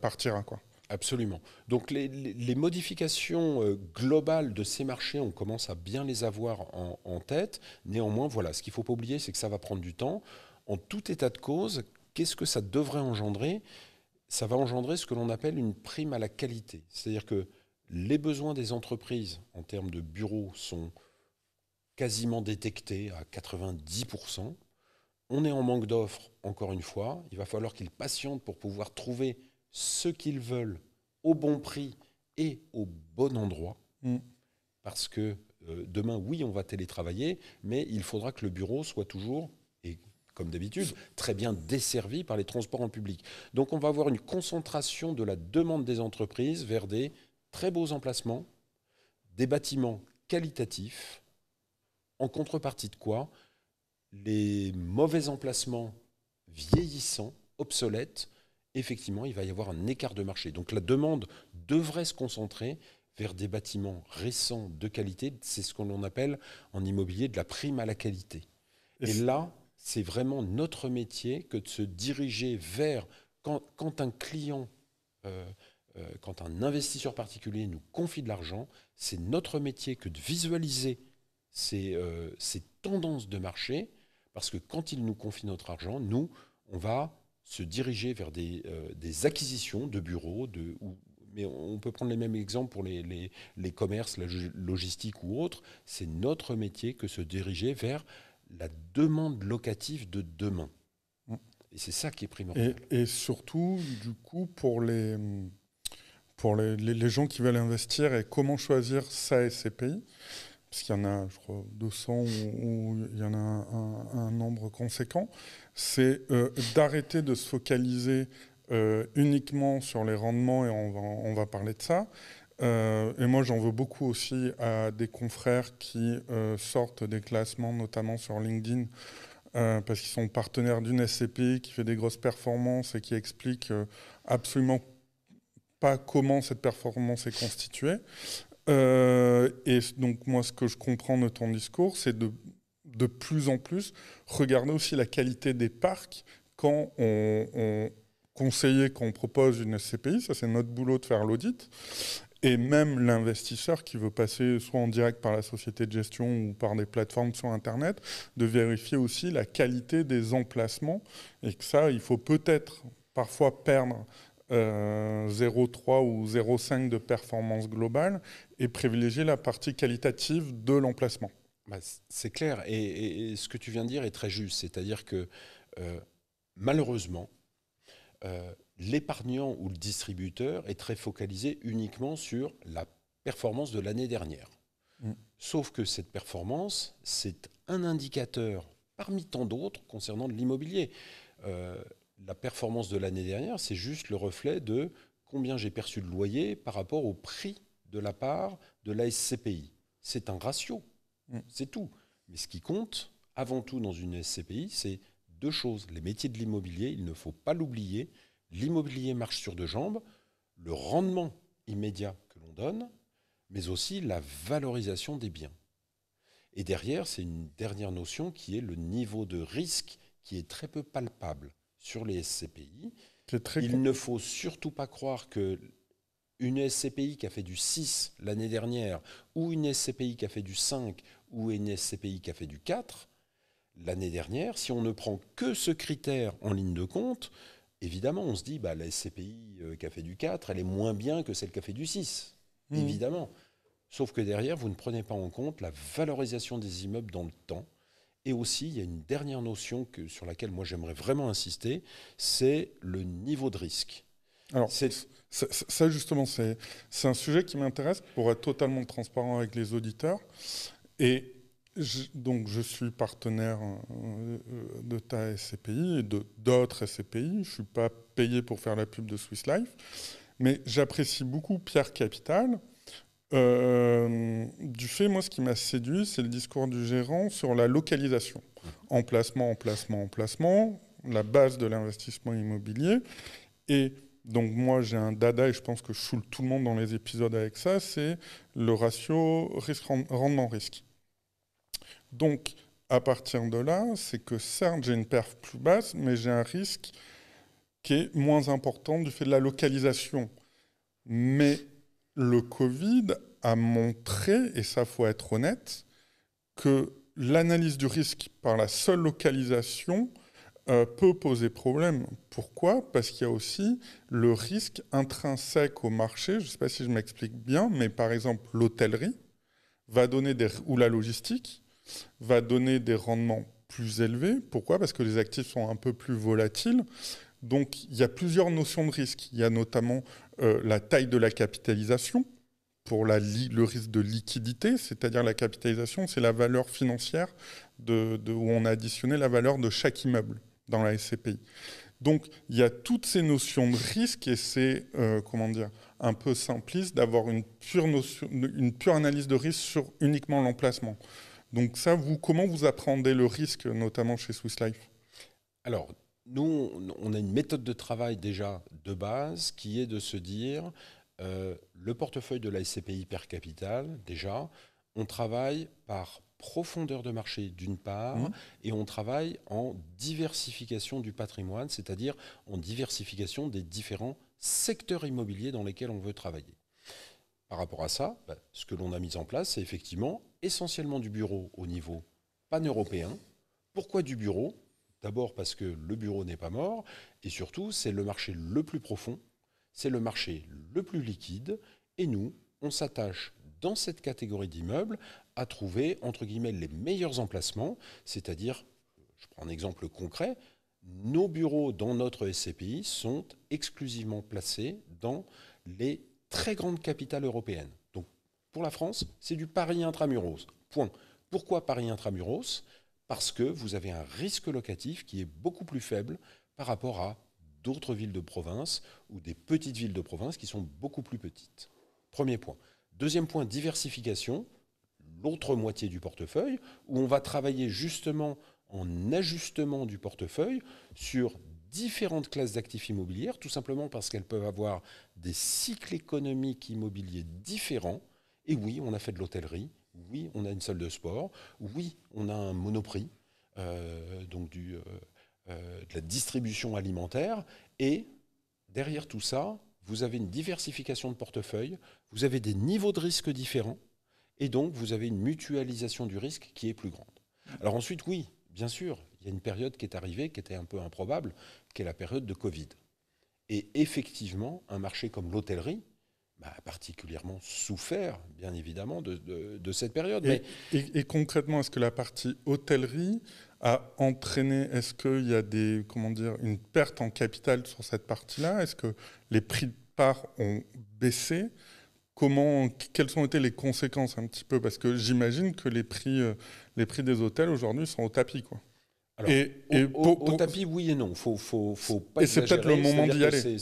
partira. Quoi. Absolument. Donc les, modifications euh, globales de ces marchés, on commence à bien les avoir en, en tête. Néanmoins, voilà, ce qu'il ne faut pas oublier, c'est que ça va prendre du temps. En tout état de cause, qu'est-ce que ça devrait engendrer Ça va engendrer ce que l'on appelle une prime à la qualité. C'est-à-dire que les besoins des entreprises en termes de bureaux sont quasiment détectés à 90%. On est en manque d'offres, encore une fois. Il va falloir qu'ils patientent pour pouvoir trouver ce qu'ils veulent au bon prix et au bon endroit. Mm. Parce que euh, demain, oui, on va télétravailler, mais il faudra que le bureau soit toujours, et comme d'habitude, très bien desservi par les transports en public. Donc on va avoir une concentration de la demande des entreprises vers des très beaux emplacements, des bâtiments qualitatifs, en contrepartie de quoi les mauvais emplacements vieillissants, obsolètes, effectivement, il va y avoir un écart de marché. Donc la demande devrait se concentrer vers des bâtiments récents de qualité. C'est ce qu'on appelle en immobilier de la prime à la qualité. Et là, c'est vraiment notre métier que de se diriger vers quand, un client, euh, euh, quand un investisseur particulier nous confie de l'argent, c'est notre métier que de visualiser ces, euh, ces tendances de marché, parce que quand il nous confie notre argent, nous, on va se diriger vers euh, des, acquisitions de bureaux, de, mais on peut prendre les mêmes exemples pour les, commerces, la logistique ou autres. C'est notre métier que se diriger vers la demande locative de demain. Et c'est ça qui est primordial. Et, surtout, du coup, pour les, pour les, gens qui veulent investir et comment choisir ça et ces pays, parce qu'il y en a, je crois, 200 ou il y en a un, un nombre conséquent, c'est euh, d'arrêter de se focaliser euh, uniquement sur les rendements, et on va, parler de ça. Euh, et moi, j'en veux beaucoup aussi à des confrères qui sortent des classements, notamment sur LinkedIn, parce qu'ils sont partenaires d'une SCPI qui fait des grosses performances et qui explique absolument pas comment cette performance est constituée. et donc, moi, ce que je comprends de ton discours, c'est de de plus en plus regarder aussi la qualité des parcs quand on, on quand qu'on propose une SCPI, ça c'est notre boulot de faire l'audit, et même l'investisseur qui veut passer soit en direct par la société de gestion ou par des plateformes sur Internet, de vérifier aussi la qualité des emplacements, et que ça, il faut peut-être parfois perdre 0,3 euh, ou 0,5 de performance globale et privilégier la partie qualitative de l'emplacement. Bah, c'est clair, et, ce que tu viens de dire est très juste, c'est-à-dire que euh, malheureusement, euh, l'épargnant ou le distributeur est très focalisé uniquement sur la performance de l'année dernière. Mm. Sauf que cette performance, c'est un indicateur parmi tant d'autres concernant l'immobilier. Euh, la performance de l'année dernière, c'est juste le reflet de combien j'ai perçu de loyer par rapport au prix de la part de la SCPI. C'est un ratio. Mm. C'est tout. Mais ce qui compte, avant tout, dans une SCPI, c'est deux choses. Les métiers de l'immobilier, il ne faut pas l'oublier. L'immobilier marche sur deux jambes. Le rendement immédiat que l'on donne, mais aussi la valorisation des biens. Et derrière, c'est une dernière notion qui est le niveau de risque qui est très peu palpable sur les SCPI. il ne faut surtout pas croire que une SCPI qui a fait du 6 l'année dernière ou une SCPI qui a fait du 5 ou NSCPI qui a du 4 l'année dernière, si on ne prend que ce critère en ligne de compte, évidemment, on se dit, bah, la SCPI Café euh, du 4, elle est moins bien que celle Café du 6, mmh. évidemment. Sauf que derrière, vous ne prenez pas en compte la valorisation des immeubles dans le temps. Et aussi, il y a une dernière notion que, sur laquelle moi j'aimerais vraiment insister, c'est le niveau de risque. Alors, ça justement, c'est un sujet qui m'intéresse pour être totalement transparent avec les auditeurs. Et donc, je suis partenaire euh, de ta SCPI et de d'autres SCPI. Je ne suis pas payé pour faire la pub de Swiss Life, mais j'apprécie beaucoup Pierre Capital. Euh, du fait, moi, ce qui m'a séduit, c'est le discours du gérant sur la localisation. Emplacement, emplacement, emplacement, la base de l'investissement immobilier. Et donc moi j'ai un dada et je pense que je choule tout le monde dans les épisodes avec ça, c'est le ratio risque rendement risque. Donc, à partir de là, c'est que certes, j'ai une perf plus basse, mais j'ai un risque qui est moins important du fait de la localisation. Mais le Covid a montré, et ça faut être honnête, que l'analyse du risque par la seule localisation euh, peut poser problème. Pourquoi Parce qu'il y a aussi le risque intrinsèque au marché. Je ne sais pas si je m'explique bien, mais par exemple l'hôtellerie va donner des, ou la logistique va donner des rendements plus élevés. Pourquoi Parce que les actifs sont un peu plus volatiles. Donc il y a plusieurs notions de risque. Il y a notamment euh, la taille de la capitalisation pour le risque de liquidité, c'est-à-dire la capitalisation, c'est la valeur financière de, où on a additionné la valeur de chaque immeuble dans la SCPI. Donc il y a toutes ces notions de risque et c'est euh, comment dire un peu simpliste d'avoir une pure analyse de risque sur uniquement l'emplacement. Donc ça, vous, comment vous appréhendez le risque, notamment chez Swiss Life Alors, nous, on a une méthode de travail déjà de base qui est de se dire, euh, le portefeuille de la SCPI per capital, déjà, on travaille par profondeur de marché d'une part, mmh. et on travaille en diversification du patrimoine, c'est-à-dire en diversification des différents secteurs immobiliers dans lesquels on veut travailler. Par rapport à ça, bah, ce que l'on a mis en place, c'est effectivement essentiellement du bureau au niveau pan-européen. Pourquoi du bureau D'abord parce que le bureau n'est pas mort, et surtout c'est le marché le plus profond, c'est le marché le plus liquide, et nous, on s'attache dans cette catégorie d'immeubles à trouver, entre guillemets, les meilleurs emplacements, c'est-à-dire, je prends un exemple concret, nos bureaux dans notre SCPI sont exclusivement placés dans les très grandes capitales européennes. Pour la France, c'est du Paris intramuros. Point. Pourquoi Paris intramuros Parce que vous avez un risque locatif qui est beaucoup plus faible par rapport à d'autres villes de province ou des petites villes de province qui sont beaucoup plus petites. Premier point. Deuxième point, diversification, l'autre moitié du portefeuille, où on va travailler justement en ajustement du portefeuille sur différentes classes d'actifs immobiliers, tout simplement parce qu'elles peuvent avoir des cycles économiques immobiliers différents et oui, on a fait de l'hôtellerie, oui, on a une salle de sport, oui, on a un monoprix, euh, donc euh, euh, de la distribution alimentaire. Et derrière tout ça, vous avez une diversification de portefeuille, vous avez des niveaux de risque différents, et donc vous avez une mutualisation du risque qui est plus grande. Alors ensuite, oui, bien sûr, il y a une période qui est arrivée, qui était un peu improbable, qui est la période de Covid. Et effectivement, un marché comme l'hôtellerie, bah, particulièrement souffert, bien évidemment, de, de, cette période. Et, concrètement, est-ce que la partie hôtellerie a entraîné, est-ce qu'il y a des, comment dire, une perte en capital sur cette partie-là Est-ce que les prix de part ont baissé Comment, quelles ont été les conséquences un petit peu Parce que j'imagine que les prix, euh, les prix des hôtels aujourd'hui sont au tapis. Quoi. et, au, tapis, oui et non. Faut, faut, faut pas et c'est peut-être le moment d'y aller.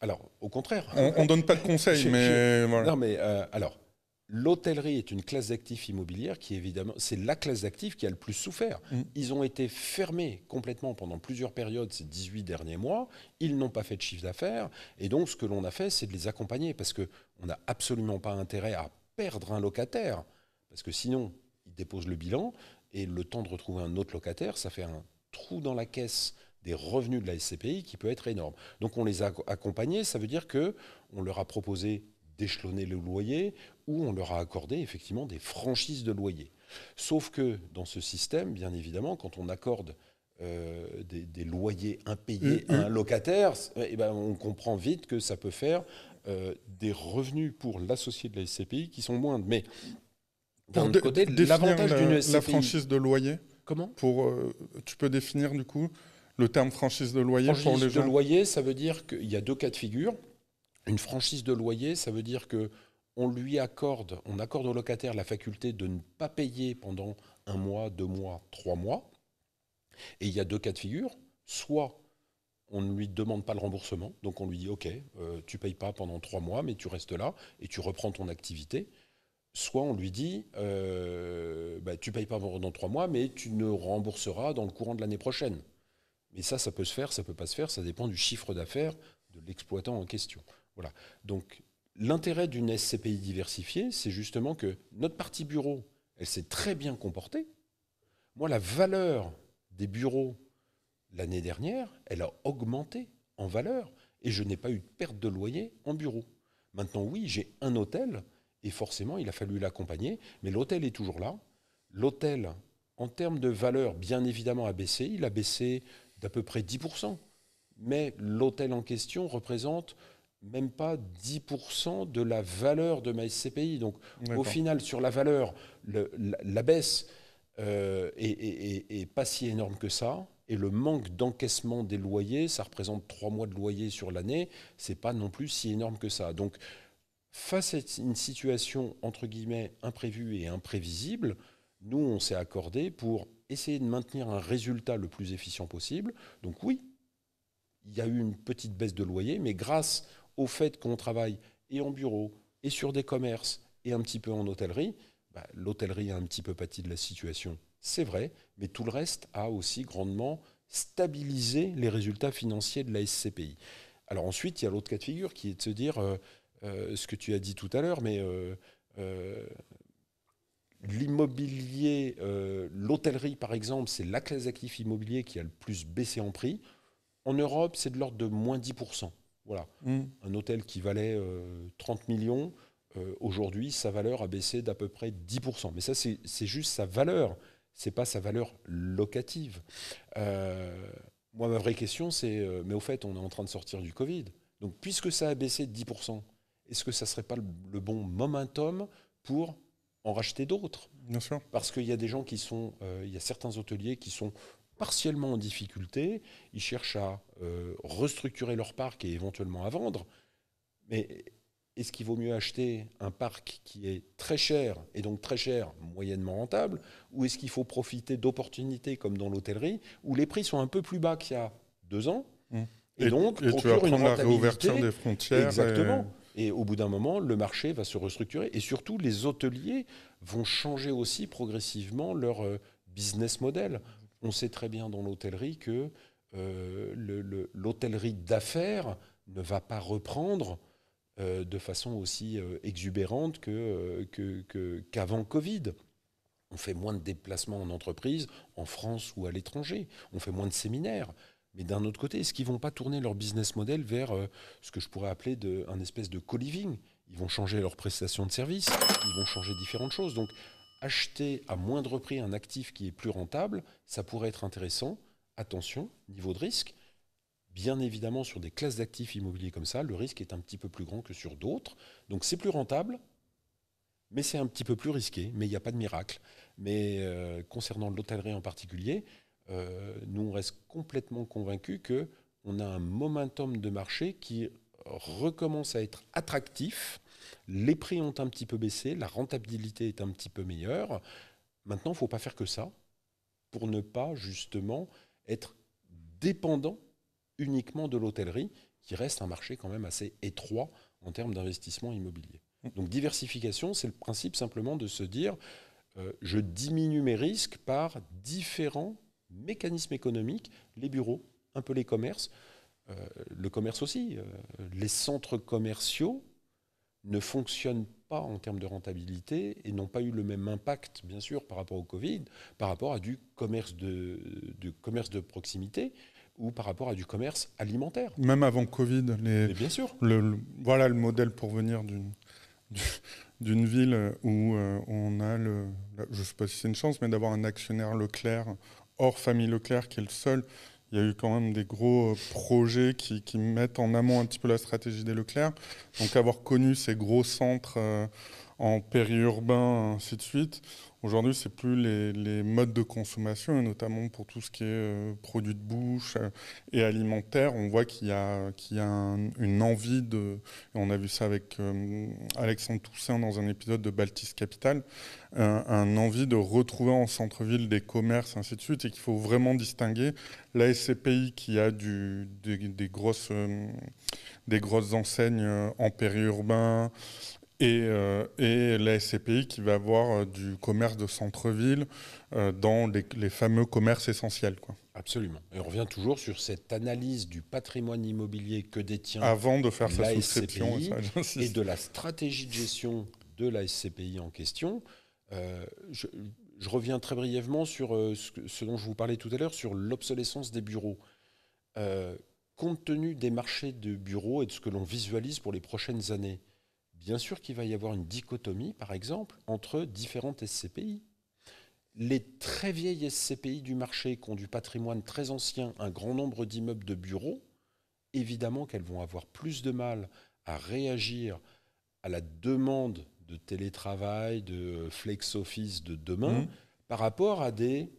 Alors, au contraire. On ne donne pas de conseils, mais. Non, mais euh, alors, l'hôtellerie est une classe d'actifs immobiliers qui, évidemment, c'est la classe d'actifs qui a le plus souffert. Mm. Ils ont été fermés complètement pendant plusieurs périodes ces 18 derniers mois. Ils n'ont pas fait de chiffre d'affaires. Et donc, ce que l'on a fait, c'est de les accompagner parce qu'on n'a absolument pas intérêt à perdre un locataire. Parce que sinon, ils déposent le bilan et le temps de retrouver un autre locataire, ça fait un trou dans la caisse des revenus de la SCPI qui peut être énorme. Donc on les a accompagnés, ça veut dire que on leur a proposé d'échelonner le loyer ou on leur a accordé effectivement des franchises de loyer. Sauf que dans ce système, bien évidemment, quand on accorde euh, des, loyers impayés mmh, à un mmh. locataire, eh ben, on comprend vite que ça peut faire euh, des revenus pour l'associé de la SCPI qui sont moindres. Mais d'un côté, l'avantage d'une SCPI... La franchise de loyer Comment pour, euh, Tu peux définir du coup le terme franchise de loyer ça veut dire qu'il y a deux cas de figure. Une franchise de loyer, ça veut dire que on lui accorde, on accorde au locataire la faculté de ne pas payer pendant un mois, deux mois, trois mois. Et il y a deux cas de figure. Soit on ne lui demande pas le remboursement, donc on lui dit OK, tu euh, tu payes pas pendant trois mois, mais tu restes là et tu reprends ton activité. Soit on lui dit Tu euh, ne bah, tu payes pas pendant trois mois, mais tu ne rembourseras dans le courant de l'année prochaine. Mais ça, ça peut se faire, ça peut pas se faire, ça dépend du chiffre d'affaires de l'exploitant en question. Voilà. Donc, l'intérêt d'une SCPI diversifiée, c'est justement que notre partie bureau, elle s'est très bien comportée. Moi, la valeur des bureaux l'année dernière, elle a augmenté en valeur et je n'ai pas eu de perte de loyer en bureau. Maintenant, oui, j'ai un hôtel et forcément, il a fallu l'accompagner, mais l'hôtel est toujours là. L'hôtel, en termes de valeur, bien évidemment, a baissé. Il a baissé d'à peu près 10%. Mais l'hôtel en question représente même pas 10% de la valeur de ma SCPI. Donc au final, sur la valeur, la, baisse n'est euh, est, pas si énorme que ça et le manque d'encaissement des loyers, ça représente trois mois de loyer sur l'année, c'est pas non plus si énorme que ça. Donc, face à une situation entre guillemets imprévue et imprévisible, nous on s'est accordé pour essayer de maintenir un résultat le plus efficient possible. Donc oui, il y a eu une petite baisse de loyer, mais grâce au fait qu'on travaille et en bureau, et sur des commerces, et un petit peu en hôtellerie, bah, l'hôtellerie a un petit peu pâti de la situation, c'est vrai, mais tout le reste a aussi grandement stabilisé les résultats financiers de la SCPI. Alors ensuite, il y a l'autre cas de figure qui est de se dire euh, euh, ce que tu as dit tout à l'heure, mais euh, l'immobilier, euh, l'hôtellerie par exemple, c'est la classe d'actifs immobiliers qui a le plus baissé en prix. En Europe, c'est de l'ordre de moins 10%. Voilà. Hmm. Un hôtel qui valait 30 euh, millions, euh, aujourd'hui, sa valeur a baissé d'à peu près 10%. Mais ça, c'est juste sa valeur, c'est pas sa valeur locative. moi, ma vraie question, c'est mais au fait, on est en train de sortir du Covid. Donc, puisque ça a baissé de 10%, est-ce que ça ne serait pas le bon momentum pour en racheter d'autres. Parce qu'il y a des gens qui sont, euh, il y a certains hôteliers qui sont partiellement en difficulté, ils cherchent à euh, restructurer leur parc et éventuellement à vendre. Mais est-ce qu'il vaut mieux acheter un parc qui est très cher et donc très cher, moyennement rentable, ou est-ce qu'il faut profiter d'opportunités comme dans l'hôtellerie où les prix sont un peu plus bas qu'il y a deux ans mmh. et, donc et tu vas prendre la réouverture des frontières. Exactement. Et au bout d'un moment, le marché va se restructurer. Et surtout, les hôteliers vont changer aussi progressivement leur euh, business model. On sait très bien dans l'hôtellerie que euh, l'hôtellerie d'affaires ne va pas reprendre euh, de façon aussi exubérante qu'avant que, Covid. On fait moins de déplacements en entreprise, en France ou à l'étranger. On fait moins de séminaires. Mais d'un autre côté, est-ce qu'ils vont pas tourner leur business model vers euh, ce que je pourrais appeler un espèce de co-living Ils vont changer leur prestations de service, ils vont changer différentes choses. Donc, acheter à moindre prix un actif qui est plus rentable, ça pourrait être intéressant. Attention, niveau de risque. Bien évidemment, sur des classes d'actifs immobiliers comme ça, le risque est un petit peu plus grand que sur d'autres. Donc, c'est plus rentable, mais c'est un petit peu plus risqué. Mais il n'y a pas de miracle. Mais euh, concernant l'hôtellerie en particulier, euh, nous on reste complètement convaincus que on a un momentum de marché qui recommence à être attractif. Les prix ont un petit peu baissé, la rentabilité est un petit peu meilleure. Maintenant, il ne faut pas faire que ça pour ne pas justement être dépendant uniquement de l'hôtellerie, qui reste un marché quand même assez étroit en termes d'investissement immobilier. Donc diversification, c'est le principe simplement de se dire, euh, je diminue mes risques par différents mécanismes économiques, les bureaux, un peu les commerces, euh, le commerce aussi. Euh, les centres commerciaux ne fonctionnent pas en termes de rentabilité et n'ont pas eu le même impact, bien sûr, par rapport au Covid, par rapport à du commerce de, commerce de proximité ou par rapport à du commerce alimentaire. Même avant Covid, les, bien sûr. voilà le modèle pour venir d'une [LAUGHS] d'une ville où euh, on a, le, je ne sais pas si c'est une chance, mais d'avoir un actionnaire Leclerc hors famille Leclerc qui est le seul, il y a eu quand même des gros euh, projets qui, qui mettent en amont un petit peu la stratégie des Leclerc. Donc avoir connu ces gros centres euh, en périurbain, ainsi de suite. Aujourd'hui, c'est plus les, modes de consommation, et notamment pour tout ce qui est euh, produits de bouche euh, et alimentaire. On voit qu'il y a, qu'il y a une envie de. on a vu ça avec euh, Alexandre Toussaint dans un épisode de Baltis Capital, un envie de retrouver en centre-ville des commerces, ainsi de suite, et qu'il faut vraiment distinguer la SCPI qui a grosses, des grosses enseignes en périurbain, et, euh, et, la SCPI qui va avoir euh, du commerce de centre-ville euh, dans les, fameux commerces essentiels. Quoi. Absolument. Et on revient toujours sur cette analyse du patrimoine immobilier que détient Avant de faire la sa souscription et, de la stratégie de gestion de la SCPI en question. je, reviens très brièvement sur ce, ce, dont je vous parlais tout à l'heure, sur l'obsolescence des bureaux. compte tenu des marchés de bureaux et de ce que l'on visualise pour les prochaines années, Bien sûr qu'il va y avoir une dichotomie, par exemple, entre différentes SCPI. Les très vieilles SCPI du marché qui ont du patrimoine très ancien, un grand nombre d'immeubles de bureaux, évidemment qu'elles vont avoir plus de mal à réagir à la demande de télétravail, de flex office de demain, mmh. par rapport à des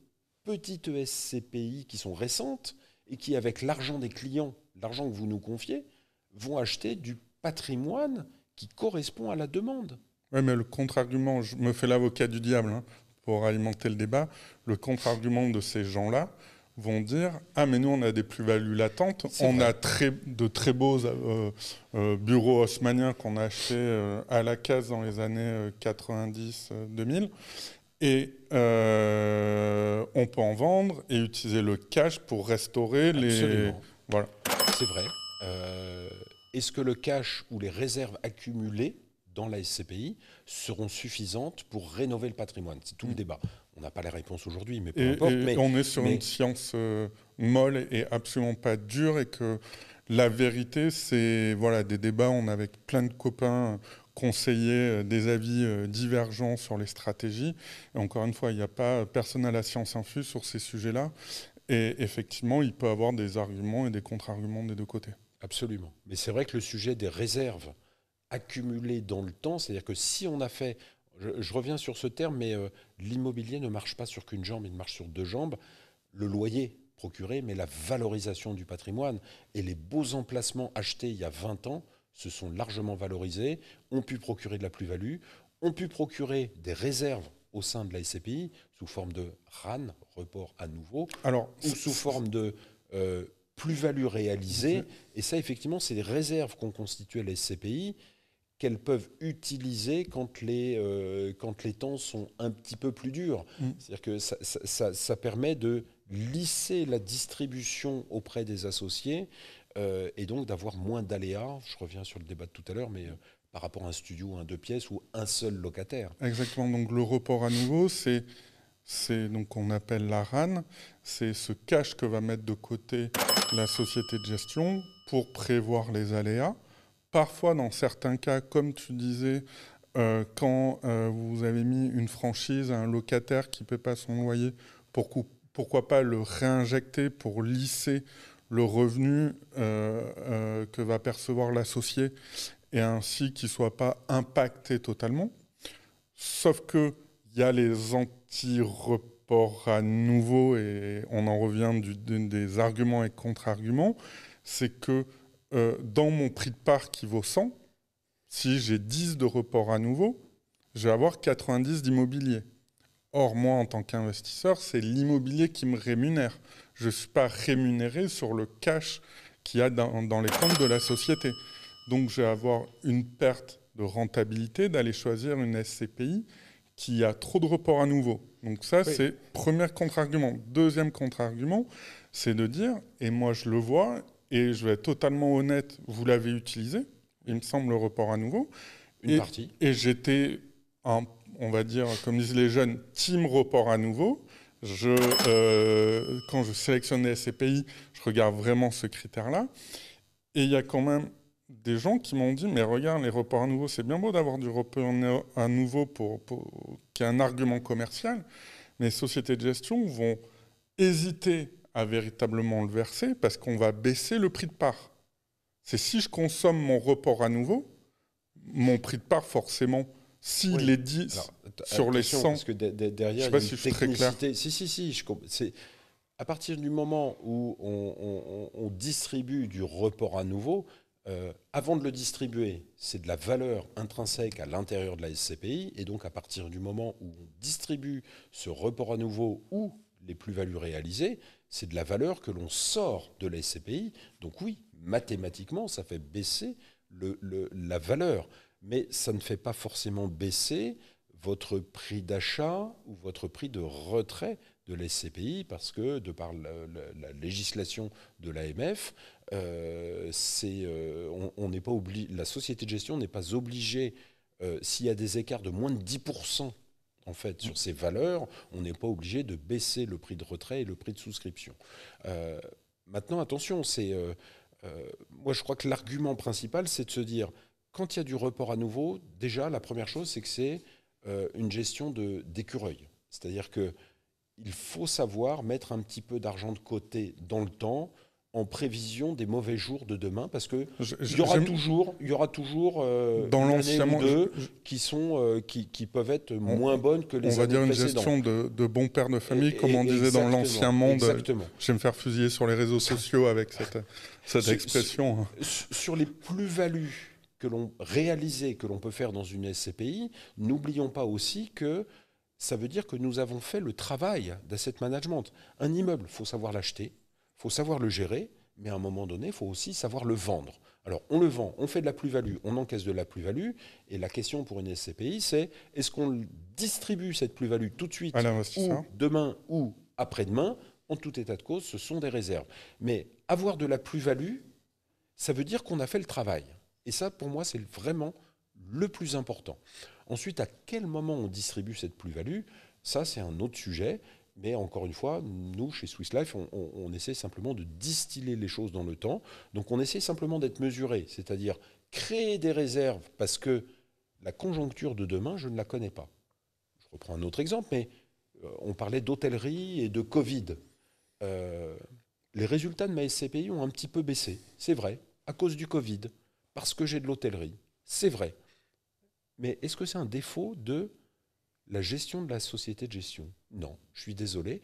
petites SCPI qui sont récentes et qui, avec l'argent des clients, l'argent que vous nous confiez, vont acheter du patrimoine qui correspond à la demande. Oui, mais le contre-argument, je me fais l'avocat du diable hein, pour alimenter le débat, le contre-argument de ces gens-là vont dire Ah, mais nous, on a des plus-values latentes, on a de très beaux euh, euh, bureaux haussmanniens qu'on a achetés euh, à la case dans les années 90-2000. Et on peut en vendre et utiliser le cash pour restaurer les. Voilà. C'est vrai est-ce que le cash ou les réserves accumulées dans la SCPI seront suffisantes pour rénover le patrimoine C'est tout le mm. débat. On n'a pas les réponses aujourd'hui, mais peu importe. on est sur une science euh, molle et absolument pas dure, et que la vérité, c'est voilà des débats. On a avec plein de copains conseillers, euh, des avis euh, divergents sur les stratégies. encore une fois, il n'y a pas personne à la science infuse sur ces sujets-là. Et effectivement, il peut avoir des arguments et des contre-arguments des deux côtés. Absolument. Mais c'est vrai que le sujet des réserves accumulées dans le temps, c'est-à-dire que si on a fait, je, reviens sur ce terme, mais euh, l'immobilier ne marche pas sur qu'une jambe, il marche sur deux jambes. Le loyer procuré, mais la valorisation du patrimoine et les beaux emplacements achetés il y a 20 ans se sont largement valorisés, ont pu procurer de la plus-value, ont pu procurer des réserves au sein de la SCPI sous forme de RAN, report à nouveau, Alors, ou sous forme de euh, plus-value réalisée. Mm-hmm. Et ça, effectivement, c'est les réserves qu'on constitue la SCPI qu'elles peuvent utiliser quand les, euh, quand les temps sont un petit peu plus durs. Mm. C'est-à-dire que ça, permet de lisser la distribution auprès des associés euh, et donc d'avoir moins d'aléas. Je reviens sur le débat de tout à l'heure, mais par rapport à un studio, un deux pièces ou un seul locataire. Exactement. Donc le report à nouveau, c'est c'est donc on appelle la RAN, c'est ce cash que va mettre de côté la société de gestion pour prévoir les aléas. Parfois, dans certains cas, comme tu disais, euh, quand euh, vous avez mis une franchise à un locataire qui ne paie pas son loyer, pourquoi pas le réinjecter pour lisser le revenu euh, que va percevoir l'associé et ainsi qu'il ne soient pas impacté totalement. Sauf qu'il y a les anti-reports à nouveau, et on en revient des arguments et contre-arguments, c'est que euh, dans mon prix de part qui vaut 100, si j'ai 10 de report à nouveau, je vais avoir 90 d'immobilier. Or, moi, en tant qu'investisseur, c'est l'immobilier qui me rémunère. Je ne suis pas rémunéré sur le cash qu'il y a dans, dans les comptes de la société. Donc je vais avoir une perte de rentabilité d'aller choisir une SCPI qui a trop de reports à nouveau. Donc ça, c'est premier contre-argument. Deuxième contre-argument, c'est de dire, et moi je le vois, et je vais être totalement honnête, vous l'avez utilisé, il me semble, le report à nouveau. Une et, partie. Et j'étais, on va dire, comme disent les jeunes, team report à nouveau. Je, euh, quand je sélectionne les SCPI, je regarde vraiment ce critère-là. Et il y a quand même des gens qui m'ont dit Mais regarde, les reports à nouveau, c'est bien beau d'avoir du report à nouveau pour, qu'il qui est un argument commercial, mais les sociétés de gestion vont hésiter à véritablement le verser parce qu'on va baisser le prix de part. C'est si je consomme mon report à nouveau, mon prix de part, forcément, s'il les est 10 sur les 100. Parce que derrière, je ne sais pas si je suis très clair. Si, si, si. c'est, à partir du moment où on, on, distribue du report à nouveau, euh, avant de le distribuer, c'est de la valeur intrinsèque à l'intérieur de la SCPI, et donc à partir du moment où on distribue ce report à nouveau ou les plus-values réalisées, c'est de la valeur que l'on sort de la SCPI. Donc oui, mathématiquement, ça fait baisser la valeur, mais ça ne fait pas forcément baisser votre prix d'achat ou votre prix de retrait de la SCPI parce que, de par la législation de l'AMF, euh, euh, on, n'est pas obligé, la société de gestion n'est pas obligée, euh, s'il y a des écarts de moins de 10% en fait, sur ces valeurs, on n'est pas obligé de baisser le prix de retrait et le prix de souscription. maintenant, attention, moi je crois que l'argument principal, c'est de se dire, quand il y a du report à nouveau, déjà, la première chose, c'est que c'est une gestion de, d'écureuil. C'est-à-dire que il faut savoir mettre un petit peu d'argent de côté dans le temps en prévision des mauvais jours de demain parce que il y aura toujours il y aura toujours euh, dans l'ancien deux qui sont euh, qui, peuvent être moins bonnes que les on va dire une gestion de, de, bon père de famille comme on disait dans l'ancien monde euh, exactement. je vais me faire fusiller sur les réseaux sociaux avec cette, [LAUGHS] expression hein. sur, les plus-values que l'on réalisait que l'on peut faire dans une SCPI n'oublions pas aussi que ça veut dire que nous avons fait le travail d'asset management un immeuble faut savoir l'acheter faut savoir le gérer, mais à un moment donné, il faut aussi savoir le vendre. Alors, on le vend, on fait de la plus-value, on encaisse de la plus-value. Et la question pour une SCPI, c'est est-ce qu'on distribue cette plus-value tout de suite, ou demain, ou après-demain En tout état de cause, ce sont des réserves. Mais avoir de la plus-value, ça veut dire qu'on a fait le travail. Et ça, pour moi, c'est vraiment le plus important. Ensuite, à quel moment on distribue cette plus-value Ça, c'est un autre sujet. Mais encore une fois, nous, chez Swiss Life, on, essaie simplement de distiller les choses dans le temps. Donc on essaie simplement d'être mesuré, c'est-à-dire créer des réserves parce que la conjoncture de demain, je ne la connais pas. Je reprends un autre exemple, mais euh, on parlait d'hôtellerie et de Covid. Euh, les résultats de ma SCPI ont un petit peu baissé, c'est vrai, à cause du Covid, parce que j'ai de l'hôtellerie, c'est vrai. Mais est-ce que c'est un défaut de la gestion de la société de gestion. Non, je suis désolé,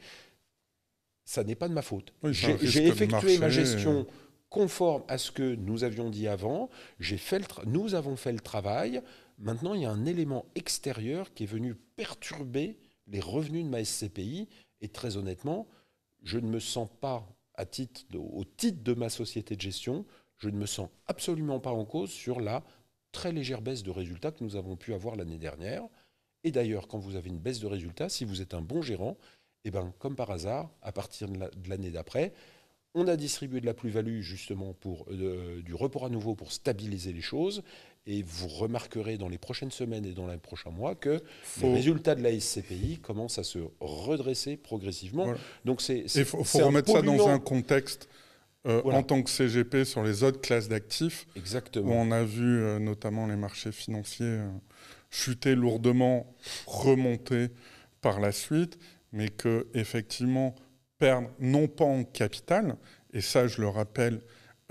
ça n'est pas de ma faute. j'ai effectué ma gestion conforme à ce que nous avions dit avant, fait nous avons fait le travail, maintenant il y a un élément extérieur qui est venu perturber les revenus de ma SCPI, et très honnêtement, je ne me sens pas, au titre de ma société de gestion, je ne me sens absolument pas en cause sur la très légère baisse de résultats que nous avons pu avoir l'année dernière. Et d'ailleurs, quand vous avez une baisse de résultats, si vous êtes un bon gérant, eh ben, comme par hasard, à partir de l'année d'après, on a distribué de la plus-value justement pour euh, du report à nouveau pour stabiliser les choses. Et vous remarquerez dans les prochaines semaines et dans les prochains mois que les résultats de la SCPI commencent à se redresser progressivement. Donc c'est il faut, remettre ça dans un contexte euh, en tant que CGP sur les autres classes d'actifs. Exactement. on a vu euh, notamment les marchés financiers chuter lourdement, remonter par la suite, mais que effectivement perdre non pas en capital, et ça je le rappelle,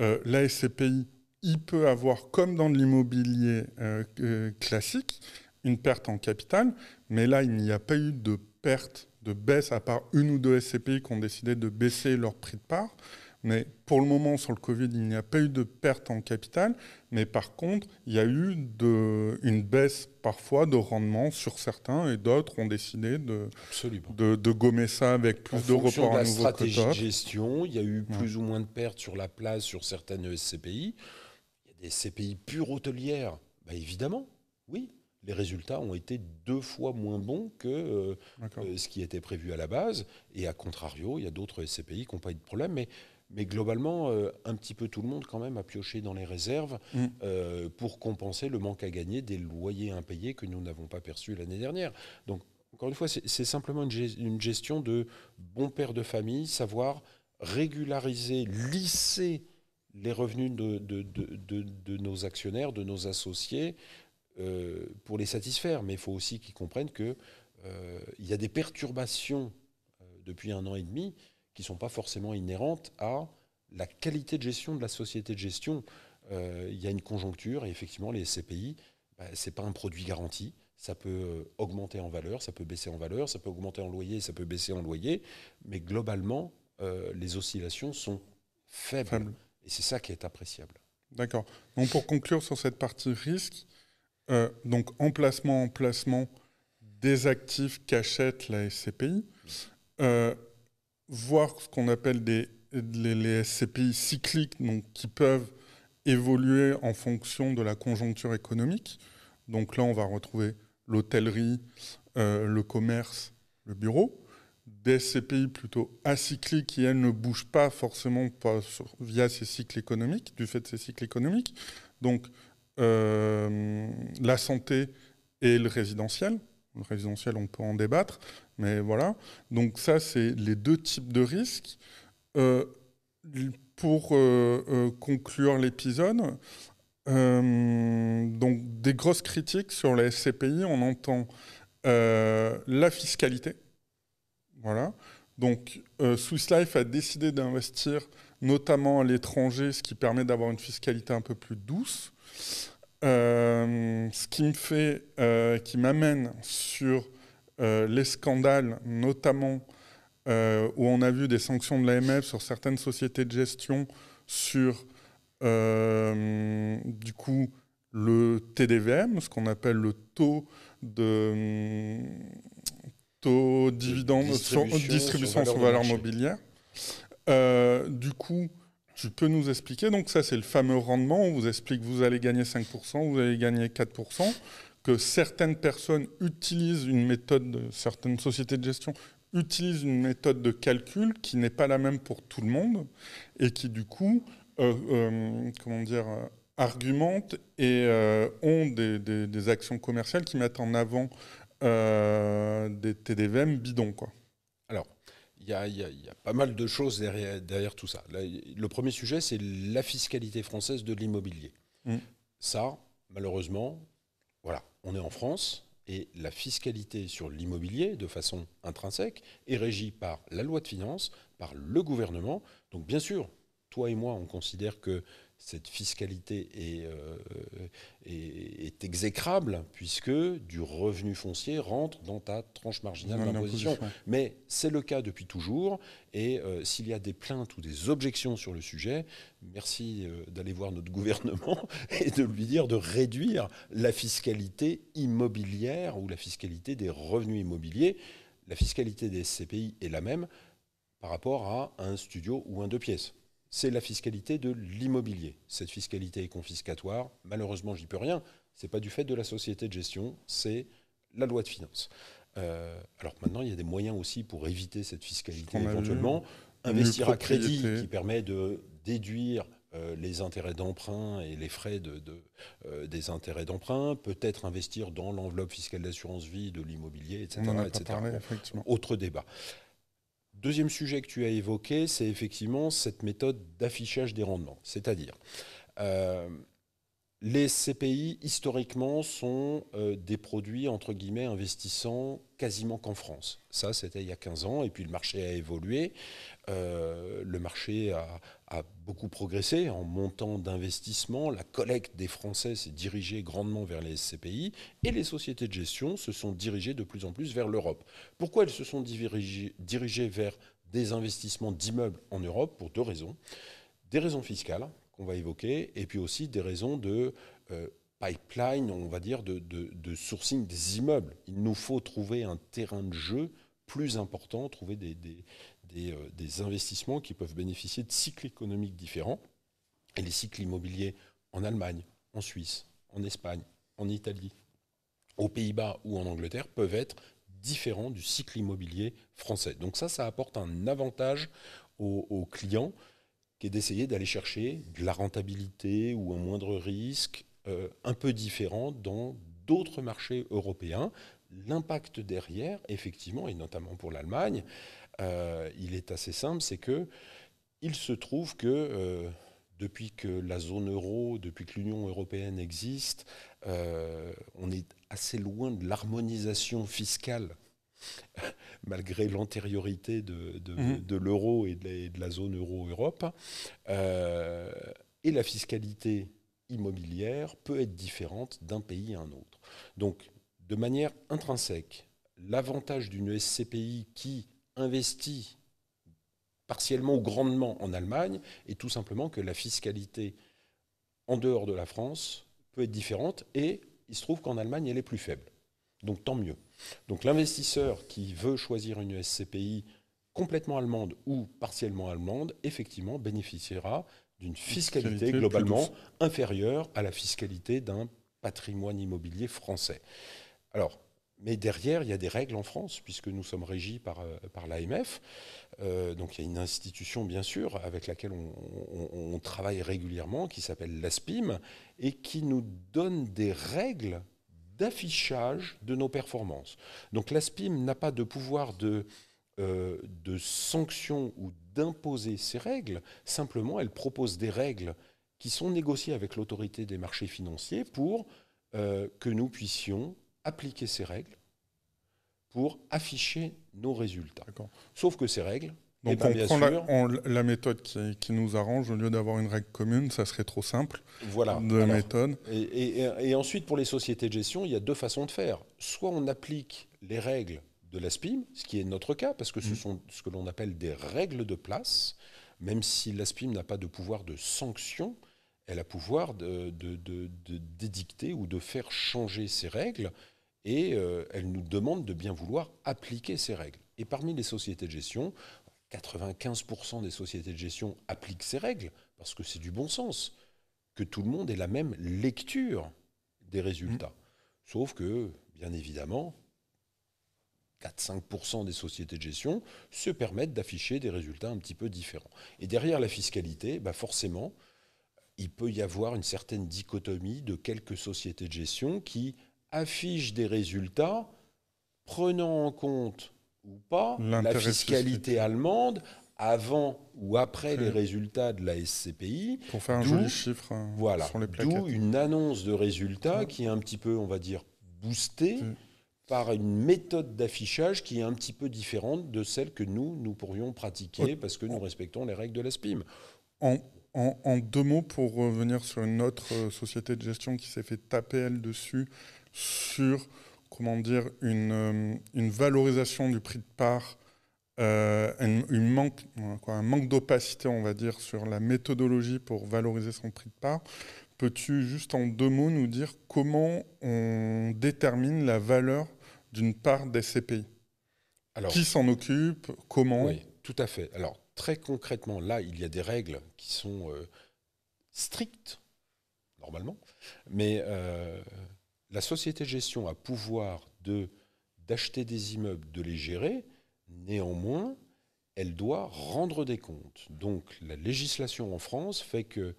euh, la SCPI, il peut avoir, comme dans l'immobilier euh, euh, classique, une perte en capital, mais là il n'y a pas eu de perte, de baisse, à part une ou deux SCPI qui ont décidé de baisser leur prix de part. Mais pour le moment, sur le Covid, il n'y a pas eu de perte en capital, mais par contre, il y a eu une baisse parfois de rendement sur certains et d'autres ont décidé de, gommer ça avec plus en de reports de la stratégie de gestion, il y a eu plus ou moins de pertes sur la place sur certaines SCPI. Il y a des SCPI pure hôtelière. Bah, évidemment, oui. Les résultats ont été deux fois moins bons que euh, euh, ce qui était prévu à la base. Et à contrario, il y a d'autres SCPI qui n'ont pas eu de problème. Mais mais globalement, euh, un petit peu tout le monde quand même a pioché dans les réserves mm. euh, pour compenser le manque à gagner des loyers impayés que nous n'avons pas perçus l'année dernière. Donc, encore une fois, c'est simplement une, gestion de bon père de famille, savoir régulariser, lisser les revenus de, nos actionnaires, de nos associés, euh, pour les satisfaire. Mais il faut aussi qu'ils comprennent qu'il il y a des perturbations depuis un an et demi qui ne sont pas forcément inhérentes à la qualité de gestion de la société de gestion. Euh, il y a une conjoncture et effectivement, les SCPI, bah, ce n'est pas un produit garanti. Ça peut euh, augmenter en valeur, ça peut baisser en valeur, ça peut augmenter en loyer, ça peut baisser en loyer. Mais globalement, euh, les oscillations sont faibles. Et c'est ça qui est appréciable. D'accord. Donc pour conclure sur cette partie risque, donc emplacement, emplacement des actifs qu'achète la SCPI voir ce qu'on appelle des, les, SCPI cycliques, donc, qui peuvent évoluer en fonction de la conjoncture économique. Donc là, on va retrouver l'hôtellerie, euh, le commerce, le bureau. Des SCPI plutôt acycliques qui, elles, ne bougent pas forcément via ces cycles économiques, du fait de ces cycles économiques. Donc euh, la santé et le résidentiel. Le résidentiel, on peut en débattre. Mais voilà. Donc ça, c'est les deux types de risques. Euh, pour euh, euh, conclure l'épisode, donc des grosses critiques sur la SCPI, on entend la fiscalité. Voilà. Donc Swiss Life a décidé d'investir notamment à l'étranger, ce qui permet d'avoir une fiscalité un peu plus douce. ce qui me fait, qui m'amène sur euh, les scandales, notamment euh, où on a vu des sanctions de l'AMF sur certaines sociétés de gestion sur euh, du coup le TDVM, ce qu'on appelle le taux de mm, taux dividende distribution sur, distribution sur valeur, mobilière. du coup, tu peux nous expliquer, donc ça c'est le fameux rendement, on vous explique vous allez gagner 5%, vous allez gagner 4% que certaines personnes utilisent une méthode, certaines sociétés de gestion utilisent une méthode de calcul qui n'est pas la même pour tout le monde et qui du coup, euh, euh, comment dire, euh, argumentent et ont des, actions commerciales qui mettent en avant des TDVM bidons quoi. Alors, il y, a pas mal de choses derrière, tout ça. Le premier sujet, c'est la fiscalité française de l'immobilier. Mmh. Ça, malheureusement, voilà, on est en France et la fiscalité sur l'immobilier, de façon intrinsèque, est régie par la loi de finances, par le gouvernement. Donc bien sûr, toi et moi, on considère que cette fiscalité euh, est, exécrable, puisque du revenu foncier rentre dans ta tranche marginale d'imposition. Mais c'est le cas depuis toujours, et euh, s'il y a des plaintes ou des objections sur le sujet, merci euh, d'aller voir notre gouvernement [LAUGHS] et de lui dire de réduire la fiscalité immobilière ou la fiscalité des revenus immobiliers. La fiscalité des SCPI est la même par rapport à un studio ou un deux pièces c'est la fiscalité de l'immobilier. Cette fiscalité est confiscatoire. Malheureusement, j'y peux rien. Ce n'est pas du fait de la société de gestion, c'est la loi de finances. Euh, alors maintenant, il y a des moyens aussi pour éviter cette fiscalité éventuellement. Investir à crédit qui permet de déduire euh, les intérêts d'emprunt et les frais de, euh, des intérêts d'emprunt, peut-être investir dans l'enveloppe fiscale d'assurance vie, de l'immobilier, etc. autre débat. Deuxième sujet que tu as évoqué, c'est effectivement cette méthode d'affichage des rendements. C'est-à-dire, euh, les CPI, historiquement, sont euh, des produits, entre guillemets, investissants quasiment qu'en France. Ça, c'était il y a 15 ans, et puis le marché a évolué. Euh, le marché a, a beaucoup progressé en montant d'investissement. La collecte des Français s'est dirigée grandement vers les SCPI et les sociétés de gestion se sont dirigées de plus en plus vers l'Europe. Pourquoi elles se sont dirigées, vers des investissements d'immeubles en Europe Pour deux raisons. Des raisons fiscales qu'on va évoquer et puis aussi des raisons de... Euh, pipeline, on va dire, de, sourcing des immeubles. Il nous faut trouver un terrain de jeu plus important, trouver des, euh, des, investissements qui peuvent bénéficier de cycles économiques différents. Et les cycles immobiliers en Allemagne, en Suisse, en Espagne, en Italie, aux Pays-Bas ou en Angleterre peuvent être différents du cycle immobilier français. Donc ça, ça apporte un avantage aux, clients qui est d'essayer d'aller chercher de la rentabilité ou un moindre risque euh, un peu différent dans d'autres marchés européens. L'impact derrière, effectivement, et notamment pour l'Allemagne, euh, il est assez simple, c'est que il se trouve que euh, depuis que la zone euro, depuis que l'Union européenne existe, euh, on est assez loin de l'harmonisation fiscale, [LAUGHS] malgré l'antériorité mmh. de, l'euro et, de la zone euro-Europe. et la fiscalité immobilière peut être différente d'un pays à un autre. Donc, de manière intrinsèque, l'avantage d'une SCPI qui investi partiellement ou grandement en Allemagne, et tout simplement que la fiscalité en dehors de la France peut être différente, et il se trouve qu'en Allemagne, elle est plus faible. Donc tant mieux. Donc l'investisseur qui veut choisir une SCPI complètement allemande ou partiellement allemande, effectivement, bénéficiera d'une fiscalité, globalement inférieure à la fiscalité d'un patrimoine immobilier français. Alors, mais derrière, il y a des règles en France, puisque nous sommes régis par, euh, par l'AMF. Euh, donc il y a une institution, bien sûr, avec laquelle on, travaille régulièrement, qui s'appelle l'ASPIM, et qui nous donne des règles d'affichage de nos performances. Donc l'ASPIM n'a pas de pouvoir de, euh, de sanction ou d'imposer ces règles, simplement elle propose des règles qui sont négociées avec l'autorité des marchés financiers pour que nous puissions appliquer ces règles pour afficher nos résultats. Sauf que ces règles, eh donc ben, on prend la, méthode qui, nous arrange, au lieu d'avoir une règle commune, ça serait trop simple. Voilà. De méthode. Et, ensuite, pour les sociétés de gestion, il y a deux façons de faire. Soit on applique les règles de l'Aspim, ce qui est notre cas, parce que ce mm. sont ce que l'on appelle des règles de place, même si l'Aspim n'a pas de pouvoir de sanction, elle a pouvoir d'édicter de, de, ou de faire changer ses règles et euh, elle nous demande de bien vouloir appliquer ces règles. Et parmi les sociétés de gestion, 95% des sociétés de gestion appliquent ces règles parce que c'est du bon sens, que tout le monde ait la même lecture des résultats. Mm. Sauf que, bien évidemment, 4-5% des sociétés de gestion se permettent d'afficher des résultats un petit peu différents. Et derrière la fiscalité, bah, forcément, il peut y avoir une certaine dichotomie de quelques sociétés de gestion qui affiche des résultats prenant en compte ou pas la fiscalité allemande avant ou après les résultats de la SCPI. Pour faire un joli chiffre hein, voilà, sur les plaquettes. D'où une annonce de résultats qui est un petit peu, on va dire, boostée par une méthode d'affichage qui est un petit peu différente de celle que nous, nous pourrions pratiquer parce que nous respectons les règles de la SPIM. En, en deux mots, pour revenir sur une autre euh, société de gestion qui s'est fait taper, elle, dessus, sur comment dire, euh, une, valorisation du prix de part, euh, une, manque, euh, un manque d'opacité, on va dire, sur la méthodologie pour valoriser son prix de part. Peux-tu juste en deux mots nous dire comment on détermine la valeur d'une part des CPI Qui s'en occupe Comment Oui, tout à fait. Alors, très concrètement, là, il y a des règles qui sont strictes, normalement, mais la société de gestion a pouvoir de d'acheter des immeubles, de les gérer. Néanmoins, elle doit rendre des comptes. Donc la législation en France fait que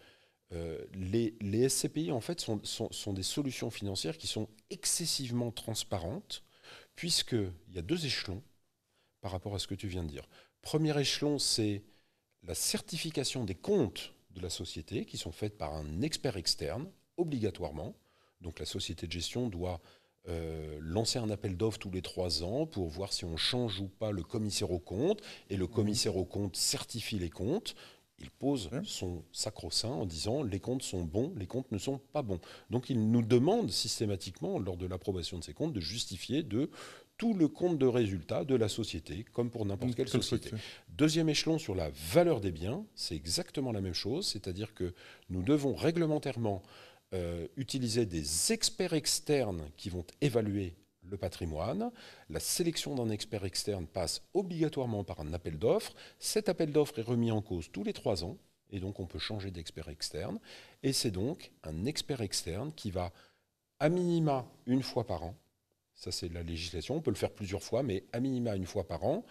euh, les, SCPI, en fait, sont, sont, des solutions financières qui sont excessivement transparentes, puisqu'il y a deux échelons par rapport à ce que tu viens de dire. Premier échelon, c'est la certification des comptes de la société, qui sont faites par un expert externe, obligatoirement. Donc la société de gestion doit euh, lancer un appel d'offres tous les trois ans pour voir si on change ou pas le commissaire aux comptes. Et le mmh. commissaire aux comptes certifie les comptes. Il pose son sacro-saint en disant les comptes sont bons, les comptes ne sont pas bons. Donc il nous demande systématiquement, lors de l'approbation de ces comptes, de justifier de tout le compte de résultat de la société, comme pour n'importe mmh, quelle société. Deuxième échelon sur la valeur des biens, c'est exactement la même chose, c'est-à-dire que nous devons réglementairement euh, utiliser des experts externes qui vont évaluer le patrimoine. La sélection d'un expert externe passe obligatoirement par un appel d'offres. Cet appel d'offres est remis en cause tous les trois ans, et donc on peut changer d'expert externe. Et c'est donc un expert externe qui va, à minima, une fois par an, ça c'est la législation, on peut le faire plusieurs fois, mais à minima, une fois par an,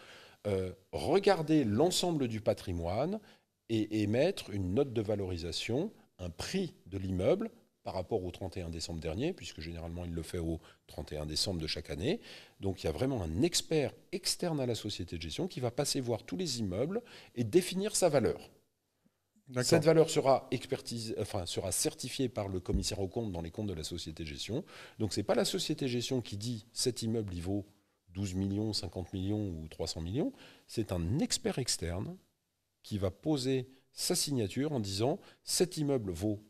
euh, regarder l'ensemble du patrimoine et émettre une note de valorisation, un prix de l'immeuble par rapport au 31 décembre dernier, puisque généralement il le fait au 31 décembre de chaque année. Donc il y a vraiment un expert externe à la société de gestion qui va passer voir tous les immeubles et définir sa valeur. Cette valeur sera, expertise, enfin, sera certifiée par le commissaire aux comptes dans les comptes de la société de gestion. Donc ce n'est pas la société de gestion qui dit cet immeuble vaut 12 millions, 50 millions ou 300 millions. C'est un expert externe qui va poser sa signature en disant cet immeuble vaut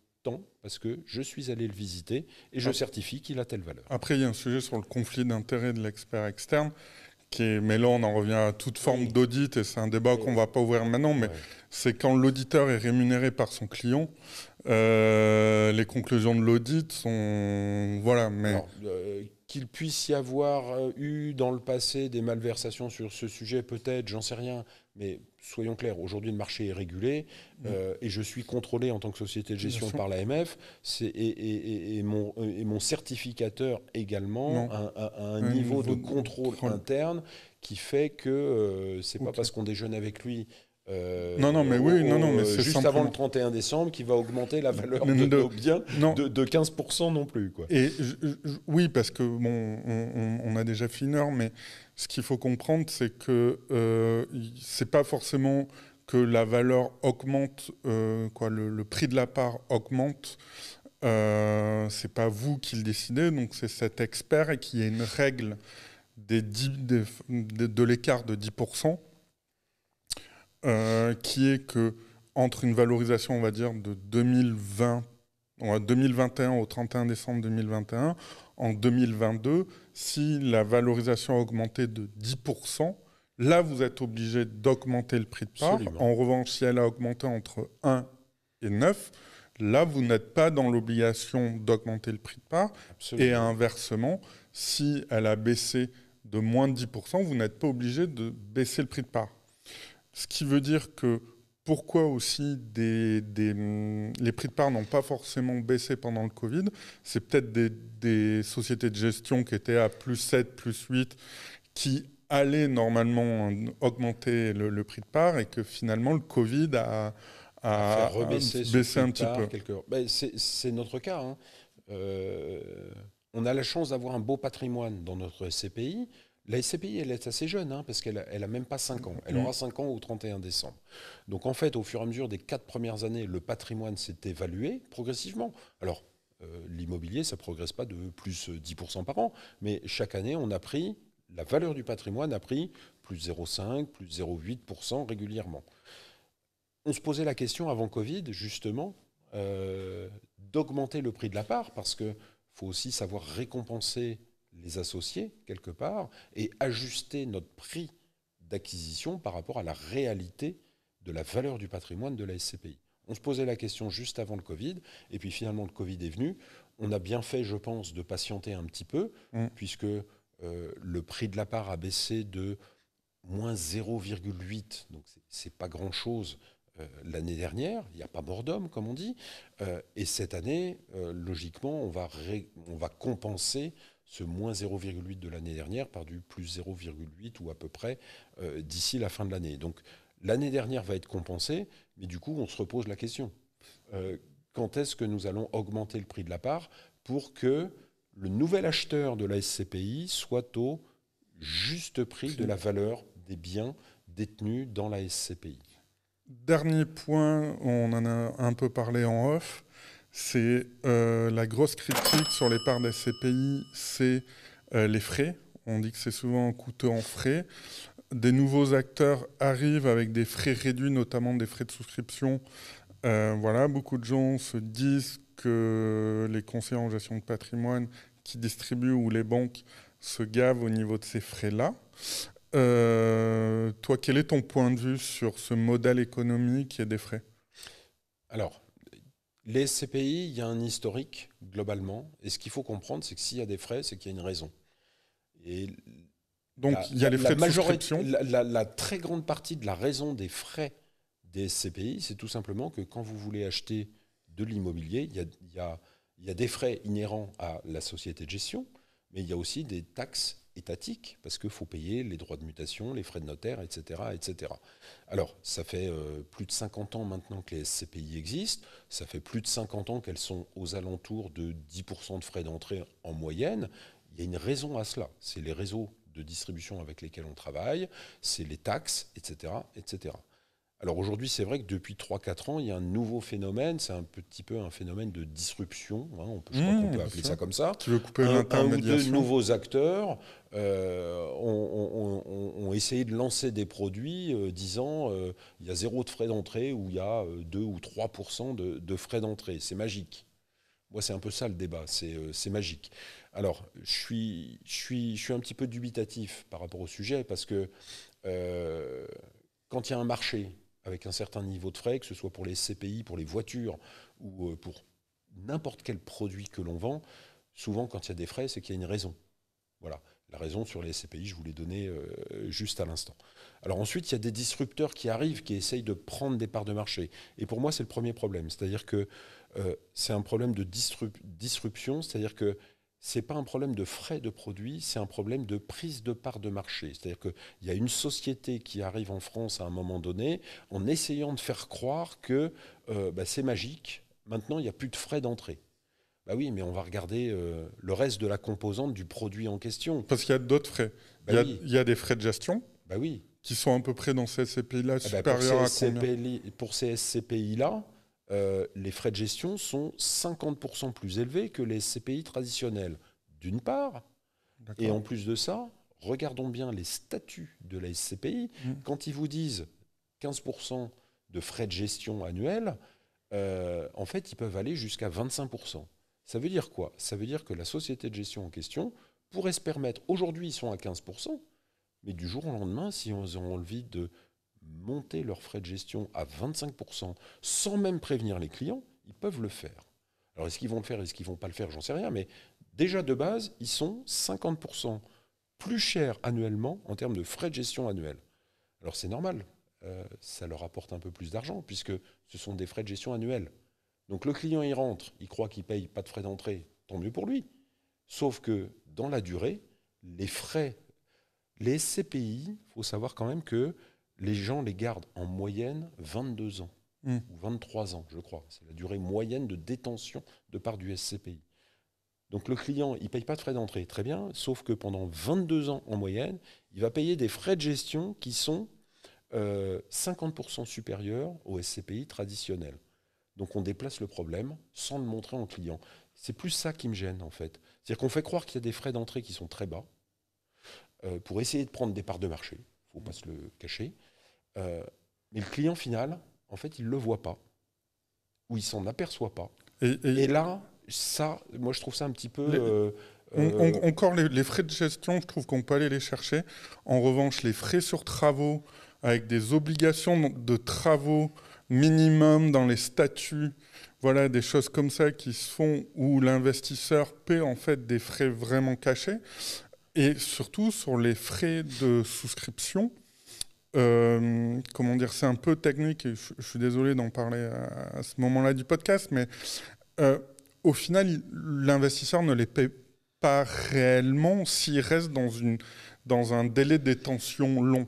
parce que je suis allé le visiter et je ah. certifie qu'il a telle valeur. Après, il y a un sujet sur le conflit d'intérêts de l'expert externe. Qui mais là, on en revient à toute forme d'audit, et c'est un débat qu'on ne va pas ouvrir maintenant, mais c'est quand l'auditeur est rémunéré par son client, euh, les conclusions de l'audit sont... Voilà, mais... Euh, qu'il puisse y avoir euh, eu dans le passé des malversations sur ce sujet, peut-être, j'en sais rien, mais soyons clairs, aujourd'hui le marché est régulé mm. euh, et je suis contrôlé en tant que société de gestion par l'AMF et, mon, certificateur également a, un, niveau, de contrôle, interne qui fait que ce euh, c'est pas parce qu'on déjeune avec lui euh, non, non, mais oui, non, non, mais euh, c'est juste avant le 31 décembre, qui va augmenter la valeur de, nos biens De, 15% non plus. Quoi. Et oui, parce que bon, on, a déjà fait une heure, mais ce qu'il faut comprendre, c'est que euh, c'est pas forcément que la valeur augmente, quoi, le, prix de la part augmente. c'est pas vous qui le décidez, donc c'est cet expert et qu'il y a une règle des de l'écart de 10%. Euh, qui est que entre une valorisation, on va dire, de 2020, 2021 au 31 décembre 2021, en 2022, si la valorisation a augmenté de 10%, là, vous êtes obligé d'augmenter le prix de part. En revanche, si elle a augmenté entre 1 et 9, là, vous n'êtes pas dans l'obligation d'augmenter le prix de part. Et inversement, si elle a baissé de moins de 10%, vous n'êtes pas obligé de baisser le prix de part. Ce qui veut dire que pourquoi aussi les prix de part n'ont pas forcément baissé pendant le Covid. C'est peut-être des, sociétés de gestion qui étaient à plus 7, plus 8, qui allaient normalement augmenter le, prix de part et que finalement le Covid a, baissé un petit peu. Ben, c'est notre cas. Hein. Euh, on a la chance d'avoir un beau patrimoine dans notre SCPI. La SCPI, elle est assez jeune, hein, parce qu'elle n'a elle a même pas 5 ans. Elle mm. aura 5 ans au 31 décembre. Donc en fait, au fur et à mesure des 4 premières années, le patrimoine s'est évalué progressivement. Alors, euh, l'immobilier, ça ne progresse pas de plus 10% euh, par an, mais chaque année, on a pris, la valeur du patrimoine a pris plus 0,5, plus 0,8% régulièrement. On se posait la question avant Covid, justement, euh, d'augmenter le prix de la part, parce qu'il faut aussi savoir récompenser les associer quelque part et ajuster notre prix d'acquisition par rapport à la réalité de la valeur du patrimoine de la SCPI. On se posait la question juste avant le Covid, et puis finalement le Covid est venu. On a bien fait, je pense, de patienter un petit peu, mm. puisque euh, le prix de la part a baissé de moins 0,8, donc c'est pas grand-chose euh, l'année dernière, il n'y a pas mort d'homme, comme on dit, euh, et cette année, logiquement, on va, on va compenser ce moins 0,8 de l'année dernière par du plus 0,8 ou à peu près euh, d'ici la fin de l'année. Donc l'année dernière va être compensée, mais du coup on se repose la question. Euh, quand est-ce que nous allons augmenter le prix de la part pour que le nouvel acheteur de la SCPI soit au juste prix de la valeur des biens détenus dans la SCPI Dernier point, on en a un peu parlé en off. C'est euh, la grosse critique sur les parts des CPI, c'est euh, les frais. On dit que c'est souvent coûteux en frais. Des nouveaux acteurs arrivent avec des frais réduits, notamment des frais de souscription. Euh, voilà, beaucoup de gens se disent que les conseillers en gestion de patrimoine qui distribuent ou les banques se gavent au niveau de ces frais-là. toi, quel est ton point de vue sur ce modèle économique et des frais Alors, les CPI, il y a un historique globalement, et ce qu'il faut comprendre, c'est que s'il y a des frais, c'est qu'il y a une raison. Et donc il y a les frais la de la, très grande partie de la raison des frais des CPI, c'est tout simplement que quand vous voulez acheter de l'immobilier, il y, il y a des frais inhérents à la société de gestion, mais il y a aussi des taxes étatique, parce qu'il faut payer les droits de mutation, les frais de notaire, etc. etc. Alors, ça fait euh, plus de 50 ans maintenant que les SCPI existent, ça fait plus de 50 ans qu'elles sont aux alentours de 10% de frais d'entrée en moyenne. Il y a une raison à cela, c'est les réseaux de distribution avec lesquels on travaille, c'est les taxes, etc. etc. Alors aujourd'hui, c'est vrai que depuis 3-4 ans, il y a un nouveau phénomène, c'est un petit peu un phénomène de disruption, hein. on peut, je crois mmh, qu'on peut appeler ça. comme ça. tu un, un ou deux nouveaux acteurs euh, ont, essayé de lancer des produits euh, disant euh, il y a zéro de frais d'entrée ou il y a 2 euh, ou 3 de, de, frais d'entrée. C'est magique. Moi, c'est un peu ça le débat, c'est magique. Alors, je suis, je, je suis un petit peu dubitatif par rapport au sujet parce que quand il y a un marché avec un certain niveau de frais, que ce soit pour les CPI, pour les voitures ou pour n'importe quel produit que l'on vend, souvent quand il y a des frais, c'est qu'il y a une raison. Voilà. La raison sur les SCPI, je vous l'ai donnée euh, juste à l'instant. Alors ensuite, il y a des disrupteurs qui arrivent, qui essayent de prendre des parts de marché. Et pour moi, c'est le premier problème. C'est-à-dire que euh, c'est un problème de disruption, c'est-à-dire que ce n'est pas un problème de frais de produit, c'est un problème de prise de part de marché. C'est-à-dire qu'il y a une société qui arrive en France à un moment donné en essayant de faire croire que euh, bah, c'est magique, maintenant il n'y a plus de frais d'entrée. Bah oui, mais on va regarder euh, le reste de la composante du produit en question. Parce qu'il y a d'autres frais. Bah il, y a, des frais de gestion. Bah oui. Qui sont à peu près dans ces SCPI-là ah bah supérieurs à Pour ces SCPI-là, euh, les frais de gestion sont 50% plus élevés que les SCPI traditionnels, d'une part. Et en plus de ça, regardons bien les statuts de la SCPI. Mmh. Quand ils vous disent 15% de frais de gestion annuels, euh, en fait, ils peuvent aller jusqu'à 25%. Ça veut dire quoi Ça veut dire que la société de gestion en question pourrait se permettre, aujourd'hui ils sont à 15%, mais du jour au lendemain, si ils ont envie de monter leurs frais de gestion à 25% sans même prévenir les clients, ils peuvent le faire. Alors est-ce qu'ils vont le faire, est-ce qu'ils ne vont pas le faire, j'en sais rien, mais déjà de base, ils sont 50% plus chers annuellement en termes de frais de gestion annuels. Alors c'est normal, euh, ça leur apporte un peu plus d'argent puisque ce sont des frais de gestion annuels. Donc le client il rentre, il croit qu'il paye pas de frais d'entrée, tant mieux pour lui. Sauf que dans la durée, les frais, les SCPI, il faut savoir quand même que les gens les gardent en moyenne 22 ans hmm. ou 23 ans, je crois. C'est la durée moyenne de détention de part du SCPI. Donc le client, il ne paye pas de frais d'entrée, très bien, sauf que pendant 22 ans en moyenne, il va payer des frais de gestion qui sont 50% euh, supérieurs au SCPI traditionnel. Donc on déplace le problème sans le montrer au client. C'est plus ça qui me gêne en fait. C'est-à-dire qu'on fait croire qu'il y a des frais d'entrée qui sont très bas euh, pour essayer de prendre des parts de marché, il ne faut pas se le cacher. Euh, mais le client final, en fait, il ne le voit pas ou il s'en aperçoit pas. Et, là, ça, moi je trouve ça un petit peu... Euh, encore les, les, frais de gestion, je trouve qu'on peut aller les chercher. En revanche, les frais sur travaux, avec des obligations de travaux minimum dans les statuts, voilà des choses comme ça qui se font où l'investisseur paie en fait des frais vraiment cachés et surtout sur les frais de souscription. Euh, comment dire, c'est un peu technique et je, suis désolé d'en parler à, ce moment-là du podcast, mais euh, au final, l'investisseur ne les paie pas réellement s'il reste dans, une, dans un délai de détention long.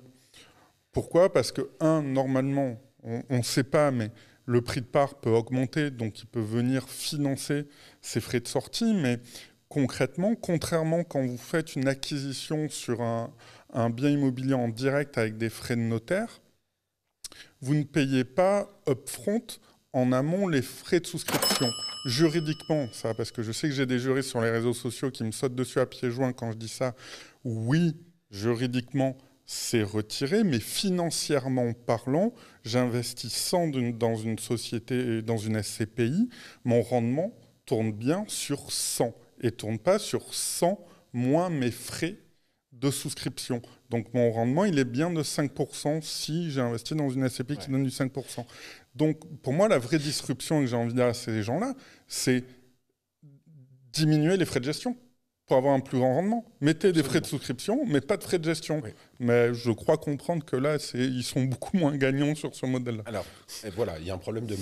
Pourquoi Parce que, un, normalement, on ne sait pas, mais le prix de part peut augmenter, donc il peut venir financer ces frais de sortie. Mais concrètement, contrairement quand vous faites une acquisition sur un, un bien immobilier en direct avec des frais de notaire, vous ne payez pas upfront en amont les frais de souscription. Juridiquement, ça, parce que je sais que j'ai des juristes sur les réseaux sociaux qui me sautent dessus à pieds joints quand je dis ça. Oui, juridiquement, c'est retiré, mais financièrement parlant, j'investis 100 dans une société, dans une SCPI, mon rendement tourne bien sur 100 et tourne pas sur 100 moins mes frais de souscription. Donc mon rendement, il est bien de 5% si j'ai investi dans une SCPI qui donne du 5%. Donc pour moi, la vraie disruption que j'ai envie de dire à ces gens-là, c'est diminuer les frais de gestion pour avoir un plus grand rendement. Mettez des frais de souscription, mais pas de frais de gestion. Mais je crois comprendre que là, ils sont beaucoup moins gagnants sur ce modèle-là. Alors, voilà, il y a un problème de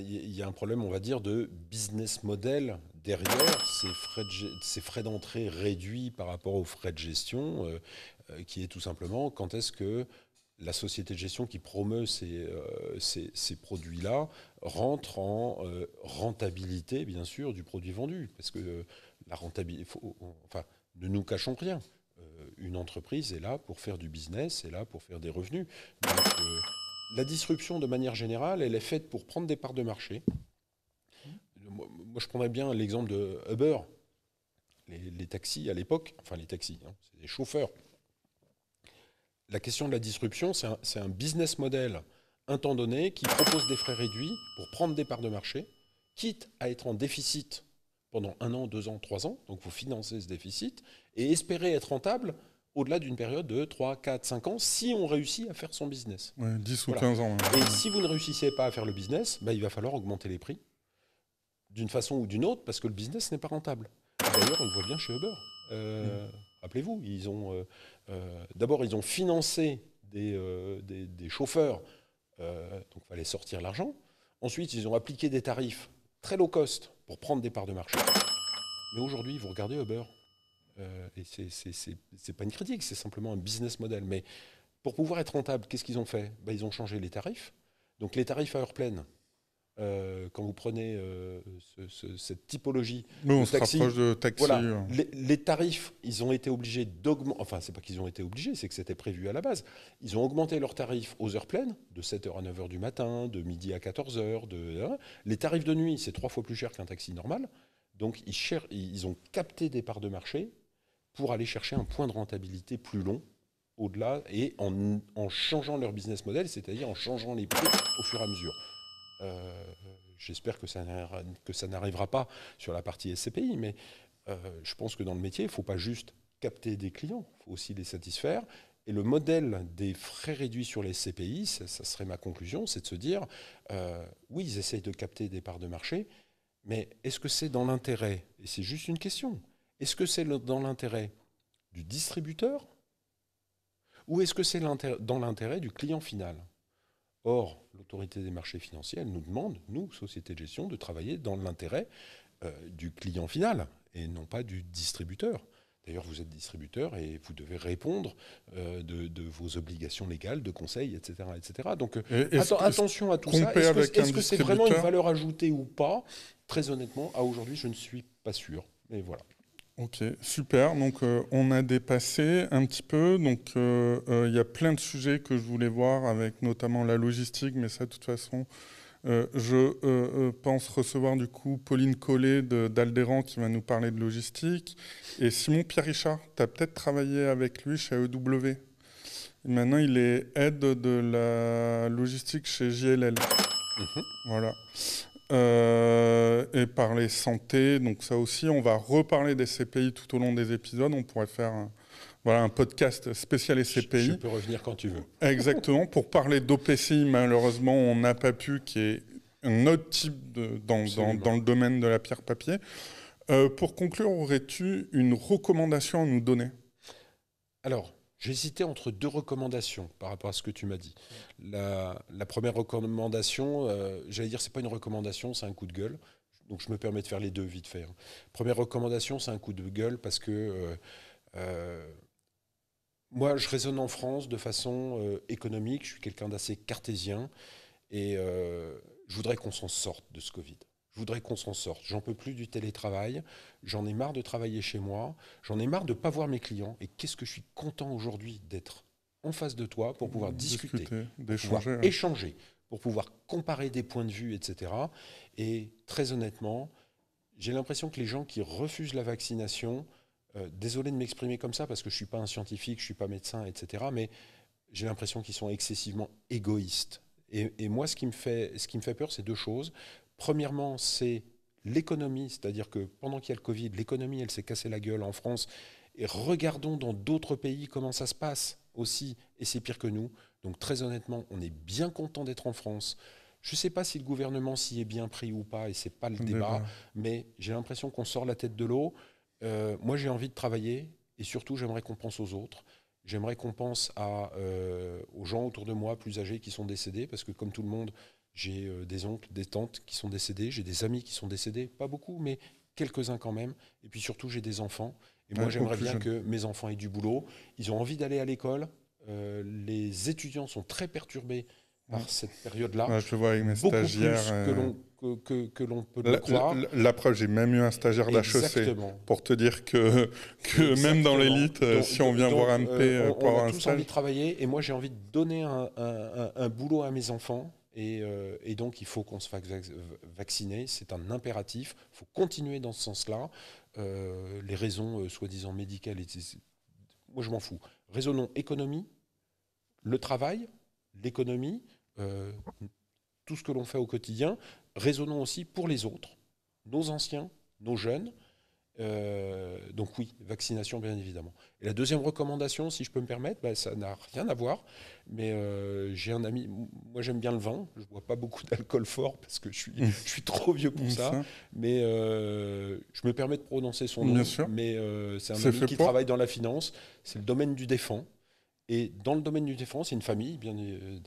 il y a un problème, on va dire, de business model derrière ces frais de... ces frais d'entrée réduits par rapport aux frais de gestion, euh, euh, qui est tout simplement quand est-ce que la société de gestion qui promeut ces, euh, ces, ces produits-là rentre en rentabilité, bien sûr, du produit vendu, parce que la rentabilité. enfin, ne nous cachons rien. Euh, une entreprise est là pour faire du business, est là pour faire des revenus. Euh, la disruption, de manière générale, elle est faite pour prendre des parts de marché. Moi, je prendrais bien l'exemple de Uber. Les, taxis à l'époque, enfin les taxis, les hein, c'est des chauffeurs. La question de la disruption, c'est un, un, business model, un temps donné, qui propose des frais réduits pour prendre des parts de marché, quitte à être en déficit pendant un an, deux ans, trois ans. Donc, vous financez ce déficit et espérez être rentable au-delà d'une période de 3, 4, 5 ans, si on réussit à faire son business. Ouais, 10 ou 15 ans. Et si vous ne réussissez pas à faire le business, bah, il va falloir augmenter les prix d'une façon ou d'une autre, parce que le business n'est pas rentable. D'ailleurs, on le voit bien chez Uber. Euh, rappelez-vous, ils ont euh, euh, d'abord ils ont financé des, des, des chauffeurs, donc il fallait sortir l'argent. Ensuite, ils ont appliqué des tarifs très low cost pour prendre des parts de marché. Mais aujourd'hui, vous regardez Uber, euh, et c'est pas une critique, c'est simplement un business model. Mais pour pouvoir être rentable, qu'est-ce qu'ils ont fait ben, Ils ont changé les tarifs. Donc les tarifs à heure pleine, euh, quand vous prenez euh, cette typologie de, taxi, les, tarifs, ils ont été obligés d'augmenter, enfin c'est pas qu'ils ont été obligés, c'est que c'était prévu à la base. Ils ont augmenté leurs tarifs aux heures pleines, de 7h à 9h du matin, de midi à 14h. Hein. les tarifs de nuit, c'est trois fois plus cher qu'un taxi normal. Donc ils, ils ont capté des parts de marché pour aller chercher un point de rentabilité plus long au-delà et en changeant leur business model, c'est-à-dire en changeant les prix au fur et à mesure. Euh, j'espère que ça n'arrivera pas sur la partie SCPI, mais euh, je pense que dans le métier, il ne faut pas juste capter des clients, il faut aussi les satisfaire. Et le modèle des frais réduits sur les SCPI, ça, serait ma conclusion, c'est de se dire, euh, oui, ils essayent de capter des parts de marché, mais est-ce que c'est dans l'intérêt, et c'est juste une question, est-ce que c'est dans l'intérêt du distributeur ou est-ce que c'est dans l'intérêt du client final Or, l'autorité des marchés financiers, nous demande, nous, société de gestion, de travailler dans l'intérêt euh, du client final et non pas du distributeur. D'ailleurs, vous êtes distributeur et vous devez répondre euh, de, vos obligations légales, de conseils, etc. etc. Donc, euh, attention à tout ça. Est-ce que c'est vraiment une valeur ajoutée ou pas Très honnêtement, à aujourd'hui, je ne suis pas sûr. mais voilà. Ok, super. Donc euh, on a dépassé un petit peu. Donc euh, euh, il y a plein de sujets que je voulais voir avec notamment la logistique, mais ça de toute façon, je pense recevoir du coup Pauline Collet d'Alderan qui va nous parler de logistique. Et Simon Pierre Richard, tu as peut-être travaillé avec lui chez EW. Maintenant il est aide de la logistique chez JLL. Mhm. Voilà. Euh, et parler santé, donc ça aussi, on va reparler des CPI tout au long des épisodes. On pourrait faire un, voilà, un podcast spécial CPI. Tu peux revenir quand tu veux. Exactement, pour parler d'OPCI, malheureusement, on n'a pas pu, qui est un autre type dans, dans, le domaine de la pierre-papier. Euh, pour conclure, aurais-tu une recommandation à nous donner Alors, J'hésitais entre deux recommandations par rapport à ce que tu m'as dit. La, première recommandation, euh, j'allais dire, c'est pas une recommandation, c'est un coup de gueule. Donc je me permets de faire les deux vite fait. Hein. Première recommandation, c'est un coup de gueule parce que euh, euh, moi, je raisonne en France de façon économique. Je suis quelqu'un d'assez cartésien et je voudrais qu'on s'en sorte de ce Covid. Je voudrais qu'on s'en sorte. J'en peux plus du télétravail. J'en ai marre de travailler chez moi. J'en ai marre de ne pas voir mes clients. Et qu'est-ce que je suis content aujourd'hui d'être en face de toi pour pouvoir discuter, échanger, pour pouvoir comparer des points de vue, etc. Et très honnêtement, j'ai l'impression que les gens qui refusent la vaccination, euh, désolé de m'exprimer comme ça parce que je ne suis pas un scientifique, je ne suis pas médecin, etc. Mais j'ai l'impression qu'ils sont excessivement égoïstes. Et, moi, ce qui me fait, ce qui me fait peur, c'est deux choses. Premièrement, c'est l'économie, c'est-à-dire que pendant qu'il y a le Covid, l'économie, elle s'est cassée la gueule en France. Et regardons dans d'autres pays comment ça se passe aussi, et c'est pire que nous. Donc très honnêtement, on est bien content d'être en France. Je ne sais pas si le gouvernement s'y est bien pris ou pas, et ce n'est pas le débat, mais j'ai l'impression qu'on sort la tête de l'eau. Euh, moi, j'ai envie de travailler, et surtout, j'aimerais qu'on pense aux autres. J'aimerais qu'on pense euh, aux gens autour de moi plus âgés qui sont décédés, parce que comme tout le monde, j'ai euh, des oncles, des tantes qui sont décédés, j'ai des amis qui sont décédés, pas beaucoup, mais quelques-uns quand même. Et puis surtout, j'ai des enfants. Et moi, j'aimerais oh, bien que mes enfants aient du boulot. Ils ont envie d'aller à l'école. Euh, les étudiants sont très perturbés par cette période-là. je vois avec mes beaucoup stagiaires. Plus euh, que l'on peut le croire. La, preuve, j'ai même eu un stagiaire chaussée pour te dire que, que même dans l'élite, si on vient voir un P euh, un pour on a tous envie de travailler et moi j'ai envie de donner un boulot à mes enfants euh, et, donc, il faut qu'on se fasse euh, vacciner. C'est un impératif. Il faut continuer dans ce sens-là. Euh, les raisons soi-disant médicales, moi, je m'en fous. Raisonnons économie, le travail, l'économie, tout ce que l'on fait au quotidien. Raisonnons aussi pour les autres, nos anciens, nos jeunes. Euh, donc oui, vaccination bien évidemment. Et la deuxième recommandation, si je peux me permettre, bah, ça n'a rien à voir, mais euh, j'ai un ami, moi j'aime bien le vin, je ne bois pas beaucoup d'alcool fort parce que je suis, mmh. je suis trop vieux pour mmh, ça, mais euh, je me permets de prononcer son nom, mais c'est un ami qui travaille dans la finance, c'est le domaine du défend, et dans le domaine du défense, c'est une famille, bien euh,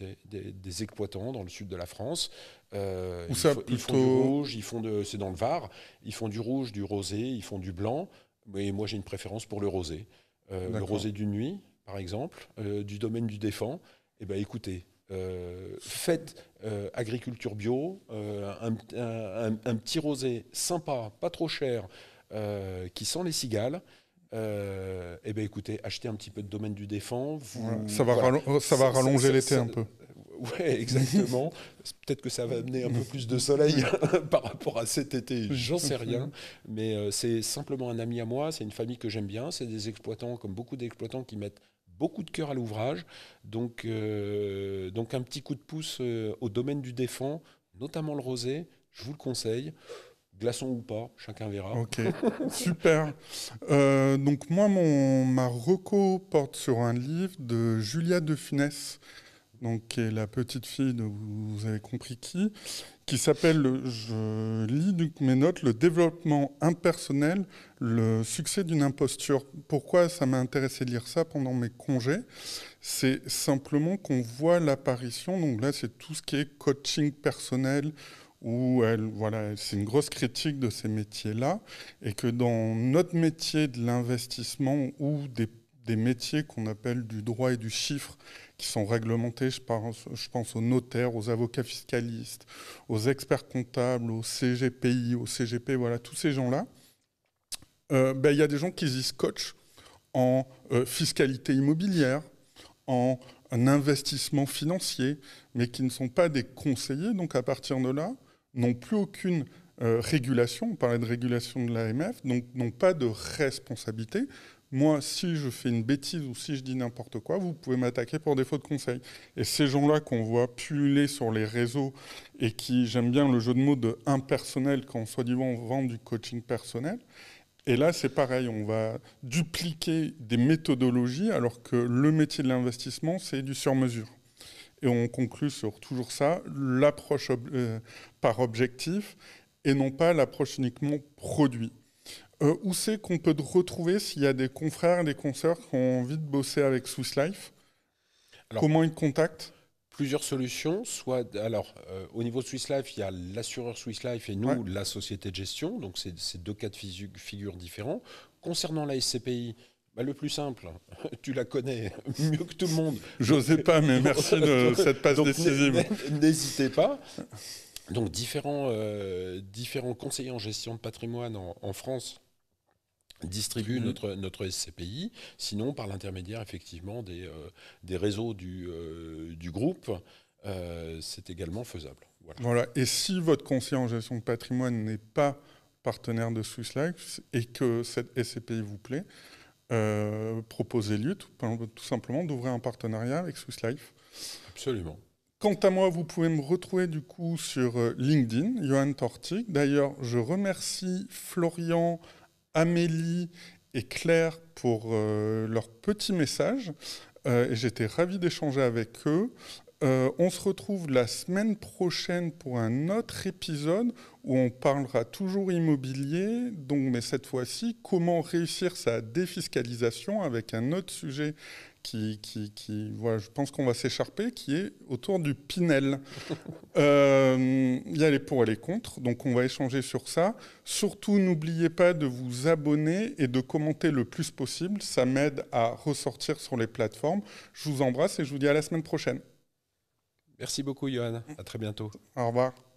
des, exploitants dans le sud de la France. Euh, ils, font, du rouge, ils font de, c'est dans le Var, ils font du rouge, du rosé, ils font du blanc. Mais moi, j'ai une préférence pour le rosé. Euh, le rosé d'une nuit, par exemple, du domaine du défense. Eh ben, écoutez, faites agriculture bio, un, petit rosé sympa, pas trop cher, qui sent les cigales. Euh, eh bien, écoutez, achetez un petit peu de domaine du défend. ça va, ça va rallonger l'été un peu. [LAUGHS] Oui, exactement. [LAUGHS] Peut-être que ça va amener un peu plus de soleil [LAUGHS] par rapport à cet été, j'en sais rien. Mais euh, c'est simplement un ami à moi, c'est une famille que j'aime bien, c'est des exploitants, comme beaucoup d'exploitants, qui mettent beaucoup de cœur à l'ouvrage. Donc, euh, donc un petit coup de pouce euh, au domaine du défend, notamment le rosé, je vous le conseille glaçons ou pas, chacun verra. Ok, [LAUGHS] super. Euh, donc moi, mon, ma reco porte sur un livre de Julia de Funès, donc, qui est la petite fille de vous avez compris qui, qui s'appelle, je lis mes notes, Le développement impersonnel, le succès d'une imposture. Pourquoi ça m'a intéressé de lire ça pendant mes congés C'est simplement qu'on voit l'apparition, donc là c'est tout ce qui est coaching personnel, où voilà, c'est une grosse critique de ces métiers-là, et que dans notre métier de l'investissement ou des, métiers qu'on appelle du droit et du chiffre, qui sont réglementés, je pense, aux notaires, aux avocats fiscalistes, aux experts comptables, aux CGPI, aux CGP, voilà, tous ces gens-là, euh, ben, il y a des gens qui y scotchent en euh, fiscalité immobilière, en investissement financier, mais qui ne sont pas des conseillers. Donc à partir de là, n'ont plus aucune euh, régulation, on parlait de régulation de l'AMF, donc n'ont pas de responsabilité. Moi, si je fais une bêtise ou si je dis n'importe quoi, vous pouvez m'attaquer pour défaut de conseil. Et ces gens-là qu'on voit puller sur les réseaux et qui, j'aime bien le jeu de mots de impersonnel quand soi-disant on vend du coaching personnel, et là, c'est pareil, on va dupliquer des méthodologies alors que le métier de l'investissement, c'est du sur-mesure. Et on conclut sur toujours ça, l'approche euh, par objectif et non pas l'approche uniquement produit. Euh, où c'est qu'on peut te retrouver s'il y a des confrères, des consoeurs qui ont envie de bosser avec Swiss Life Comment ils contactent Plusieurs solutions. Soit, alors, euh, au niveau de Swiss Life, il y a l'assureur Swiss Life et nous, la société de gestion. Donc, c'est deux cas de figure différents. Concernant la SCPI, bah, le plus simple, [LAUGHS] tu la connais [LAUGHS] mieux que tout le monde. [LAUGHS] Je sais pas, mais merci de cette passe décisive. N'hésitez pas. Donc différents, euh, différents conseillers en gestion de patrimoine en, France distribuent mm-hmm. notre, notre SCPI, sinon par l'intermédiaire effectivement des, euh, réseaux du, euh, groupe, c'est également faisable. Voilà. voilà. et si votre conseiller en gestion de patrimoine n'est pas partenaire de Swiss Life et que cette SCPI vous plaît, euh, proposer lieu, tout, simplement, d'ouvrir un partenariat avec Swiss Life. Absolument. Quant à moi, vous pouvez me retrouver du coup sur euh, LinkedIn, Johan Tortic. D'ailleurs, je remercie Florian, Amélie et Claire pour euh, leur petit message. et j'étais ravi d'échanger avec eux. Euh, on se retrouve la semaine prochaine pour un autre épisode où on parlera toujours immobilier, donc, mais cette fois-ci, comment réussir sa défiscalisation avec un autre sujet qui, qui, je pense qu'on va s'écharper, qui est autour du Pinel. Il [LAUGHS] euh, y a les pour et les contre, donc on va échanger sur ça. Surtout, n'oubliez pas de vous abonner et de commenter le plus possible. Ça m'aide à ressortir sur les plateformes. Je vous embrasse et je vous dis à la semaine prochaine. Merci beaucoup, Johan. À très bientôt. Au revoir.